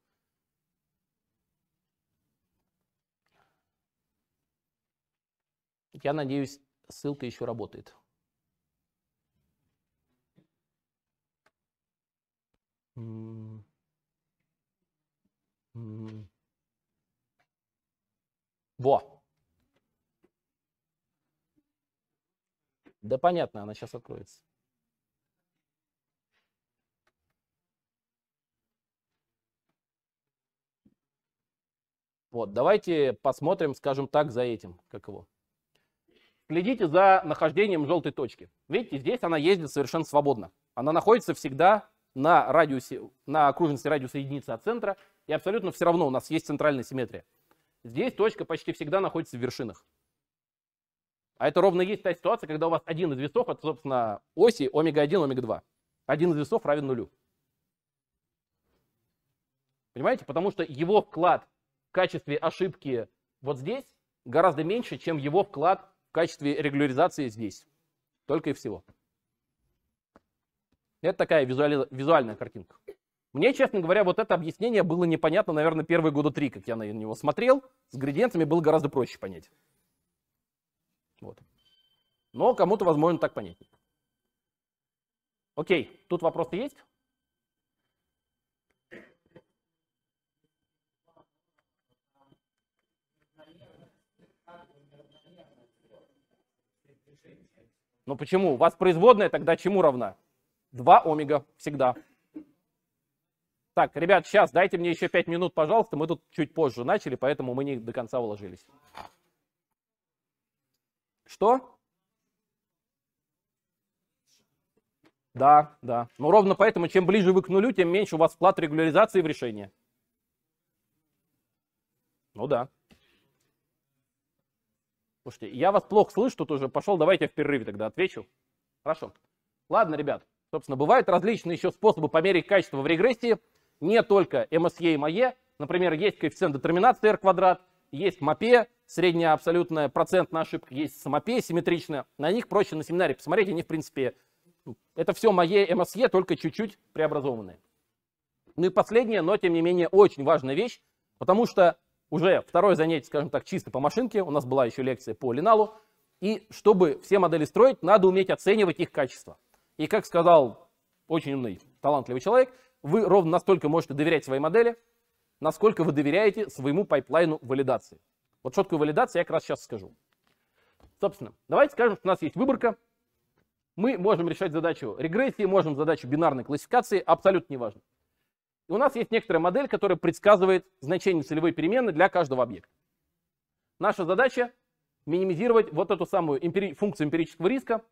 Я надеюсь, ссылка еще работает. Во. Да понятно, она сейчас откроется. Вот, давайте посмотрим, скажем так, за этим, как его. Следите за нахождением желтой точки. Видите, здесь она ездит совершенно свободно. Она находится всегда на, радиусе, на окружности радиуса единицы от центра, и абсолютно все равно у нас есть центральная симметрия. Здесь точка почти всегда находится в вершинах. А это ровно есть та ситуация, когда у вас один из весов, это, собственно, оси омега-1, омега-2. Один из весов равен нулю. Понимаете? Потому что его вклад в качестве ошибки вот здесь гораздо меньше, чем его вклад качестве регуляризации здесь. Только и всего. Это такая визуали... визуальная картинка. Мне, честно говоря, вот это объяснение было непонятно, наверное, первые года три, как я на него смотрел. С градиентами было гораздо проще понять. Вот. Но кому-то, возможно, так понятнее. Окей, тут вопросы есть? Но почему? Воспроизводная тогда чему равна? 2 омега всегда. Так, ребят, сейчас дайте мне еще 5 минут, пожалуйста. Мы тут чуть позже начали, поэтому мы не до конца уложились. Что? Да, да. Но ровно поэтому, чем ближе вы к нулю, тем меньше у вас вклад регуляризации в решение. Ну да. Слушайте, я вас плохо слышу, тут уже пошел, давайте я в перерыве тогда отвечу. Хорошо. Ладно, ребят, собственно, бывают различные еще способы померить качество в регрессии, не только МСЕ e и МАЕ. E. Например, есть коэффициент детерминации R квадрат, есть МАПЕ, e, средняя абсолютная процентная ошибка, есть самопе симметричная. На них проще на семинаре посмотреть, они в принципе... Ну, это все МАЕ, МСЕ, только чуть-чуть преобразованные. Ну и последнее, но тем не менее очень важная вещь, потому что уже второе занятие, скажем так, чисто по машинке. У нас была еще лекция по линалу. И чтобы все модели строить, надо уметь оценивать их качество. И как сказал очень умный, талантливый человек, вы ровно настолько можете доверять своей модели, насколько вы доверяете своему пайплайну валидации. Вот что такое валидация, я как раз сейчас скажу. Собственно, давайте скажем, что у нас есть выборка. Мы можем решать задачу регрессии, можем задачу бинарной классификации, абсолютно неважно. И у нас есть некоторая модель, которая предсказывает значение целевой переменной для каждого объекта. Наша задача минимизировать вот эту самую эмпири... функцию эмпирического риска,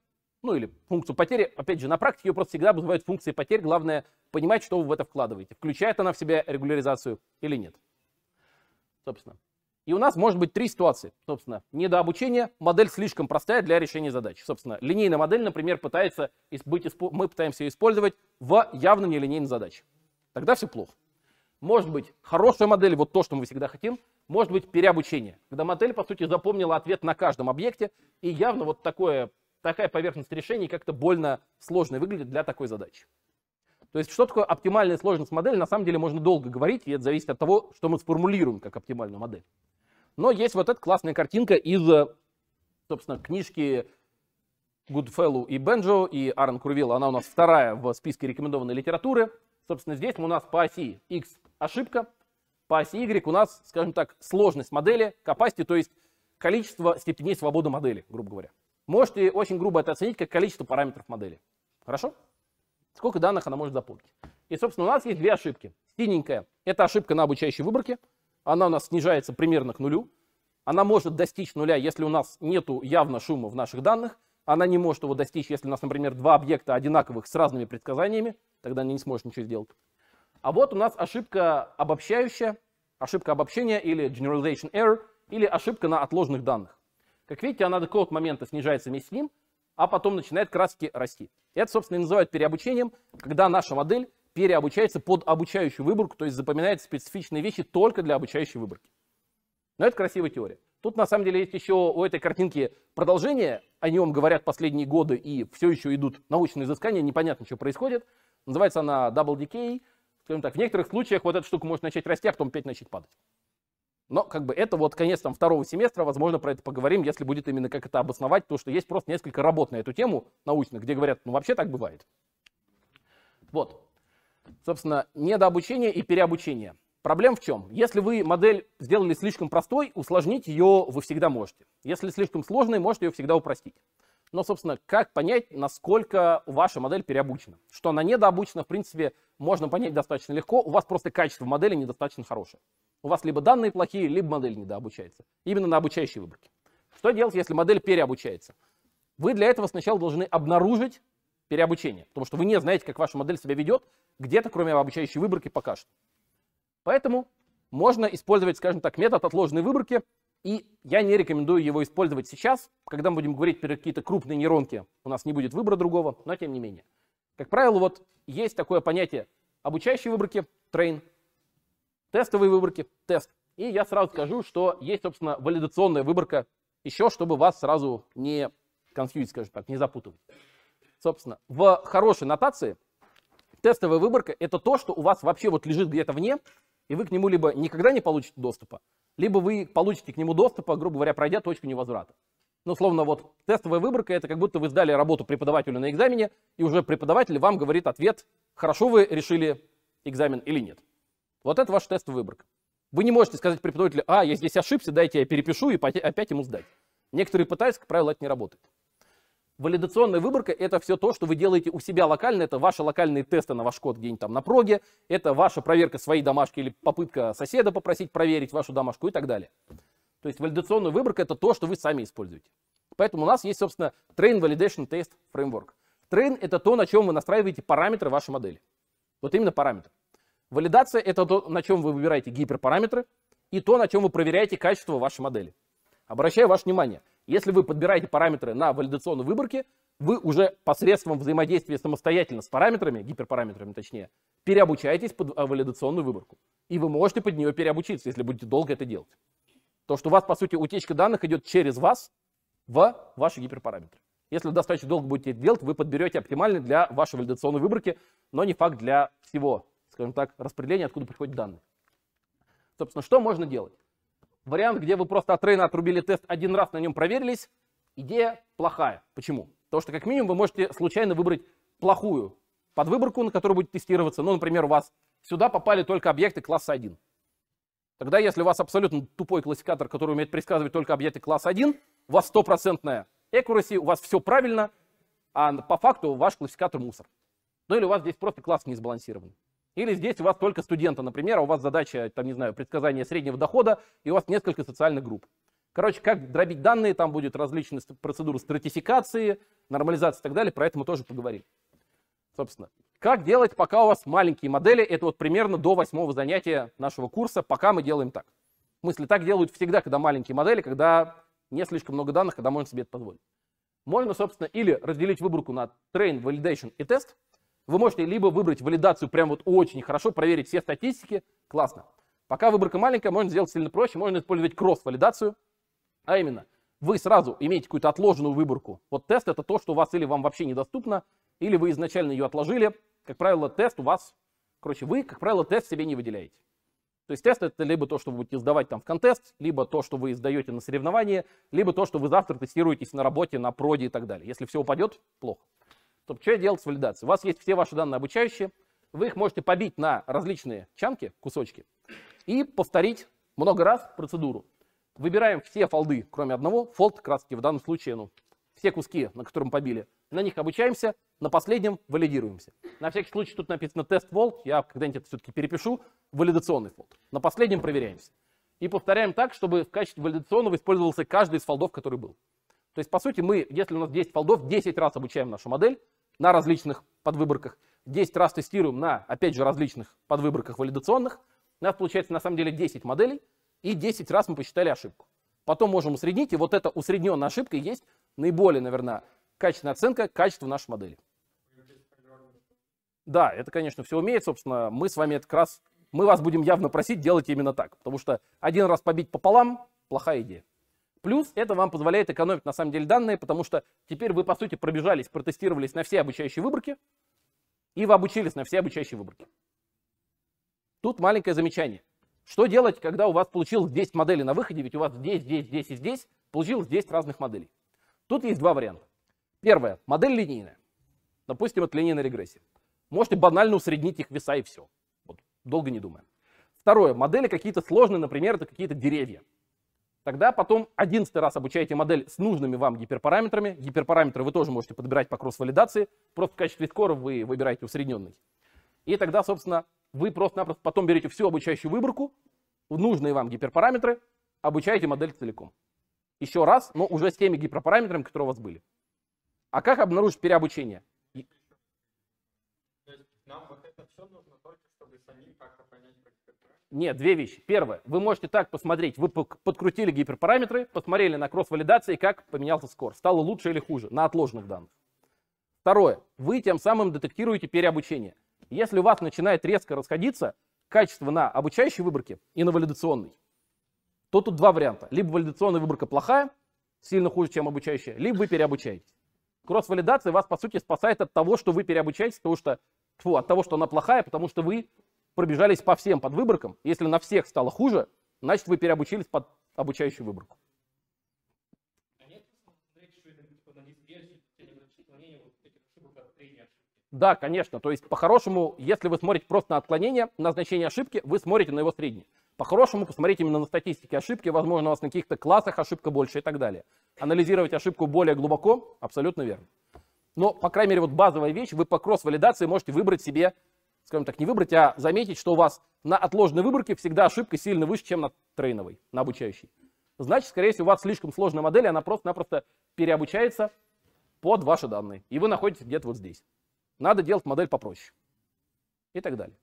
ну или функцию потери. Опять же, на практике ее просто всегда обзывают функции потерь. Главное понимать, что вы в это вкладываете. Включает она в себя регуляризацию или нет. Собственно. И у нас может быть три ситуации. Собственно, недообучение, модель слишком простая для решения задач. Собственно, линейная модель, например, пытается быть, мы пытаемся ее использовать в явно нелинейной задаче. Тогда все плохо. Может быть, хорошая модель, вот то, что мы всегда хотим, может быть, переобучение, когда модель, по сути, запомнила ответ на каждом объекте, и явно вот такое, такая поверхность решений как-то больно сложно выглядит для такой задачи. То есть, что такое оптимальная сложность модели, на самом деле можно долго говорить, и это зависит от того, что мы сформулируем как оптимальную модель. Но есть вот эта классная картинка из, собственно, книжки Goodfellow и Бенджо и Аарон Курвилла. Она у нас вторая в списке рекомендованной литературы. Собственно, здесь у нас по оси x ошибка, по оси y у нас, скажем так, сложность модели, capacity, то есть количество степеней свободы модели, грубо говоря. Можете очень грубо это оценить как количество параметров модели. Хорошо? Сколько данных она может запомнить. И, собственно, у нас есть две ошибки. Синенькая – это ошибка на обучающей выборке. Она у нас снижается примерно к нулю. Она может достичь нуля, если у нас нету явно шума в наших данных – она не может его достичь, если у нас, например, два объекта одинаковых с разными предсказаниями, тогда она не сможет ничего сделать. А вот у нас ошибка обобщающая, ошибка обобщения или generalization error, или ошибка на отложенных данных. Как видите, она до какого-то момента снижается вместе с ним, а потом начинает краски расти. Это, собственно, и называют переобучением, когда наша модель переобучается под обучающую выборку, то есть запоминает специфичные вещи только для обучающей выборки. Но это красивая теория. Тут на самом деле есть еще у этой картинки продолжение, о нем говорят последние годы и все еще идут научные изыскания, непонятно, что происходит. Называется она Double Decay. Скажем так, в некоторых случаях вот эта штука может начать расти, а потом опять начать падать. Но как бы это вот конец там второго семестра, возможно, про это поговорим, если будет именно как это обосновать, то что есть просто несколько работ на эту тему научных, где говорят, ну вообще так бывает. Вот. Собственно, недообучение и переобучение. Проблема в чем? Если вы модель сделали слишком простой, усложнить ее вы всегда можете. Если слишком сложной, можете ее всегда упростить. Но, собственно, как понять, насколько ваша модель переобучена? Что она недообучена, в принципе, можно понять достаточно легко. У вас просто качество модели недостаточно хорошее. У вас либо данные плохие, либо модель недообучается. Именно на обучающей выборке. Что делать, если модель переобучается? Вы для этого сначала должны обнаружить переобучение, потому что вы не знаете, как ваша модель себя ведет, где-то, кроме обучающей выборки, пока что. Поэтому можно использовать, скажем так, метод отложенной выборки, и я не рекомендую его использовать сейчас, когда мы будем говорить про какие-то крупные нейронки, у нас не будет выбора другого, но тем не менее. Как правило, вот есть такое понятие обучающей выборки, train, тестовые выборки, тест. И я сразу скажу, что есть, собственно, валидационная выборка еще, чтобы вас сразу не конфьюзить, скажем так, не запутывать. Собственно, в хорошей нотации тестовая выборка — это то, что у вас вообще вот лежит где-то вне, и вы к нему либо никогда не получите доступа, либо вы получите к нему доступа, грубо говоря, пройдя точку невозврата. Ну, словно вот тестовая выборка, это как будто вы сдали работу преподавателю на экзамене, и уже преподаватель вам говорит ответ, хорошо вы решили экзамен или нет. Вот это ваш тестовый выборка. Вы не можете сказать преподавателю, а, я здесь ошибся, дайте я перепишу и опять ему сдать. Некоторые пытаются, как правило, это не работает. Валидационная выборка – это все то, что вы делаете у себя локально. Это ваши локальные тесты на ваш код где-нибудь там на проге. Это ваша проверка своей домашки или попытка соседа попросить проверить вашу домашку и так далее. То есть валидационная выборка – это то, что вы сами используете. Поэтому у нас есть, собственно, Train Validation Test Framework. Train – это то, на чем вы настраиваете параметры вашей модели. Вот именно параметры. Валидация – это то, на чем вы выбираете гиперпараметры и то, на чем вы проверяете качество вашей модели. Обращаю ваше внимание – если вы подбираете параметры на валидационной выборке, вы уже посредством взаимодействия самостоятельно с параметрами, гиперпараметрами точнее, переобучаетесь под а, валидационную выборку. И вы можете под нее переобучиться, если будете долго это делать. То, что у вас, по сути, утечка данных идет через вас в ваши гиперпараметры. Если вы достаточно долго будете это делать, вы подберете оптимальный для вашей валидационной выборки, но не факт для всего, скажем так, распределения, откуда приходят данные. Собственно, что можно делать? Вариант, где вы просто от трейна отрубили тест один раз, на нем проверились, идея плохая. Почему? Потому что как минимум вы можете случайно выбрать плохую подвыборку, на которую будет тестироваться. Ну, например, у вас сюда попали только объекты класса 1. Тогда, если у вас абсолютно тупой классификатор, который умеет предсказывать только объекты класса 1, у вас стопроцентная accuracy, у вас все правильно, а по факту ваш классификатор мусор. Ну или у вас здесь просто класс не сбалансированный. Или здесь у вас только студенты, например, а у вас задача, там, не знаю, предсказание среднего дохода, и у вас несколько социальных групп. Короче, как дробить данные, там будет различные процедуры стратификации, нормализации и так далее, про это мы тоже поговорим. Собственно, как делать, пока у вас маленькие модели, это вот примерно до восьмого занятия нашего курса, пока мы делаем так. В смысле, так делают всегда, когда маленькие модели, когда не слишком много данных, когда можно себе это позволить. Можно, собственно, или разделить выборку на train, validation и тест, вы можете либо выбрать валидацию прям вот очень хорошо, проверить все статистики, классно. Пока выборка маленькая, можно сделать сильно проще, можно использовать кросс-валидацию, а именно, вы сразу имеете какую-то отложенную выборку. Вот тест это то, что у вас или вам вообще недоступно, или вы изначально ее отложили. Как правило, тест у вас, короче, вы, как правило, тест себе не выделяете. То есть тест это либо то, что вы будете сдавать там в контест, либо то, что вы сдаете на соревнования, либо то, что вы завтра тестируетесь на работе, на проде и так далее. Если все упадет, плохо чтобы что я делал с валидацией. У вас есть все ваши данные обучающие, вы их можете побить на различные чанки, кусочки, и повторить много раз процедуру. Выбираем все фолды, кроме одного. Фолд, как в данном случае, ну, все куски, на котором побили. На них обучаемся, на последнем валидируемся. На всякий случай тут написано тест фолд, я когда-нибудь это все-таки перепишу, валидационный фолд. На последнем проверяемся. И повторяем так, чтобы в качестве валидационного использовался каждый из фолдов, который был. То есть, по сути, мы, если у нас 10 фолдов, 10 раз обучаем нашу модель, на различных подвыборках, 10 раз тестируем на, опять же, различных подвыборках валидационных, у нас получается на самом деле 10 моделей, и 10 раз мы посчитали ошибку. Потом можем усреднить, и вот эта усредненная ошибка и есть наиболее, наверное, качественная оценка качества нашей модели. Да, это, конечно, все умеет, собственно, мы с вами это как раз, мы вас будем явно просить делать именно так, потому что один раз побить пополам – плохая идея. Плюс это вам позволяет экономить на самом деле данные, потому что теперь вы, по сути, пробежались, протестировались на все обучающие выборки, и вы обучились на все обучающие выборки. Тут маленькое замечание. Что делать, когда у вас получилось 10 моделей на выходе, ведь у вас здесь, здесь, здесь и здесь получилось 10 разных моделей. Тут есть два варианта. Первое. Модель линейная. Допустим, это линейная регрессия. Можете банально усреднить их веса и все. Вот, долго не думая. Второе. Модели какие-то сложные, например, это какие-то деревья. Тогда потом 11 раз обучаете модель с нужными вам гиперпараметрами. Гиперпараметры вы тоже можете подбирать по кросс-валидации. Просто в качестве скора вы выбираете усредненный. И тогда, собственно, вы просто-напросто потом берете всю обучающую выборку, нужные вам гиперпараметры, обучаете модель целиком. Еще раз, но уже с теми гиперпараметрами, которые у вас были. А как обнаружить переобучение? Нам вот это все нужно только чтобы самим как-то понять, как это Нет, две вещи. Первое, вы можете так посмотреть, вы подкрутили гиперпараметры, посмотрели на кросс-валидации, как поменялся скор, стало лучше или хуже на отложенных данных. Второе, вы тем самым детектируете переобучение. Если у вас начинает резко расходиться качество на обучающей выборке и на валидационной, то тут два варианта. Либо валидационная выборка плохая, сильно хуже, чем обучающая, либо вы переобучаетесь. Кросс-валидация вас, по сути, спасает от того, что вы переобучаетесь, потому что Фу, от того, что она плохая, потому что вы пробежались по всем под выборкам. Если на всех стало хуже, значит, вы переобучились под обучающую выборку. Да, конечно. То есть, по-хорошему, если вы смотрите просто на отклонение, на значение ошибки, вы смотрите на его среднее. По-хорошему, посмотрите именно на статистике ошибки. Возможно, у вас на каких-то классах ошибка больше и так далее. Анализировать ошибку более глубоко абсолютно верно. Но, по крайней мере, вот базовая вещь, вы по кросс-валидации можете выбрать себе, скажем так, не выбрать, а заметить, что у вас на отложенной выборке всегда ошибка сильно выше, чем на трейновой, на обучающей. Значит, скорее всего, у вас слишком сложная модель, она просто-напросто переобучается под ваши данные. И вы находитесь где-то вот здесь. Надо делать модель попроще. И так далее.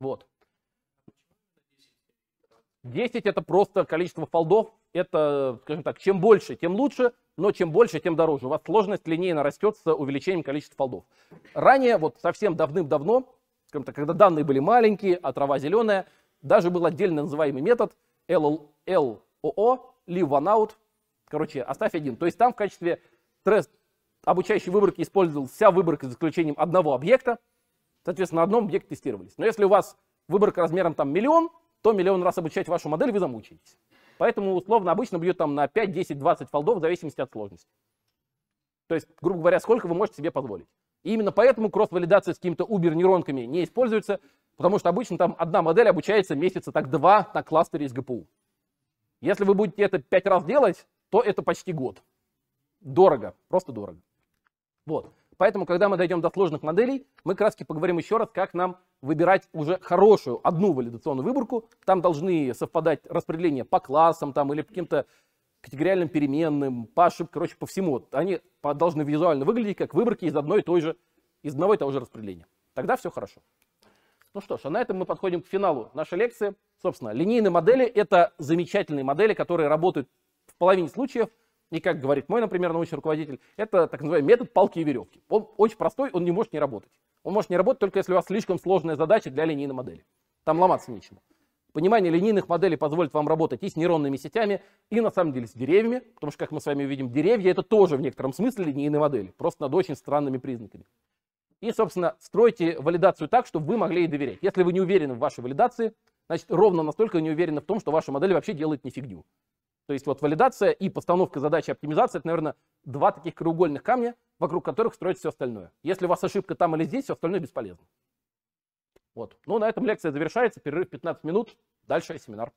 Вот. 10 это просто количество фолдов это, скажем так, чем больше, тем лучше, но чем больше, тем дороже. У вас сложность линейно растет с увеличением количества фолдов. Ранее, вот совсем давным-давно, скажем так, когда данные были маленькие, а трава зеленая, даже был отдельно называемый метод LLO, leave one out, короче, оставь один. То есть там в качестве трест обучающей выборки использовалась вся выборка за исключением одного объекта, соответственно, на одном объекте тестировались. Но если у вас выборка размером там миллион, то миллион раз обучать вашу модель вы замучаетесь. Поэтому условно обычно бьют там на 5, 10, 20 фолдов в зависимости от сложности. То есть, грубо говоря, сколько вы можете себе позволить. И именно поэтому кросс-валидация с какими-то убер-нейронками не используется, потому что обычно там одна модель обучается месяца так два на кластере из ГПУ. Если вы будете это пять раз делать, то это почти год. Дорого, просто дорого. Вот. Поэтому, когда мы дойдем до сложных моделей, мы краски поговорим еще раз, как нам выбирать уже хорошую одну валидационную выборку. Там должны совпадать распределения по классам там, или каким-то категориальным переменным, по ошибке, короче, по всему. Они должны визуально выглядеть как выборки из одной и той же, из одного и того же распределения. Тогда все хорошо. Ну что ж, а на этом мы подходим к финалу нашей лекции. Собственно, линейные модели – это замечательные модели, которые работают в половине случаев – и как говорит мой, например, научный руководитель, это так называемый метод палки и веревки. Он очень простой, он не может не работать. Он может не работать только если у вас слишком сложная задача для линейной модели. Там ломаться нечему. Понимание линейных моделей позволит вам работать и с нейронными сетями, и на самом деле с деревьями, потому что, как мы с вами видим, деревья это тоже в некотором смысле линейные модели, просто над очень странными признаками. И, собственно, стройте валидацию так, чтобы вы могли ей доверять. Если вы не уверены в вашей валидации, значит, ровно настолько не уверены в том, что ваша модель вообще делает не фигню. То есть вот валидация и постановка задачи оптимизации, это, наверное, два таких краеугольных камня, вокруг которых строится все остальное. Если у вас ошибка там или здесь, все остальное бесполезно. Вот. Ну, на этом лекция завершается, перерыв 15 минут, дальше семинар.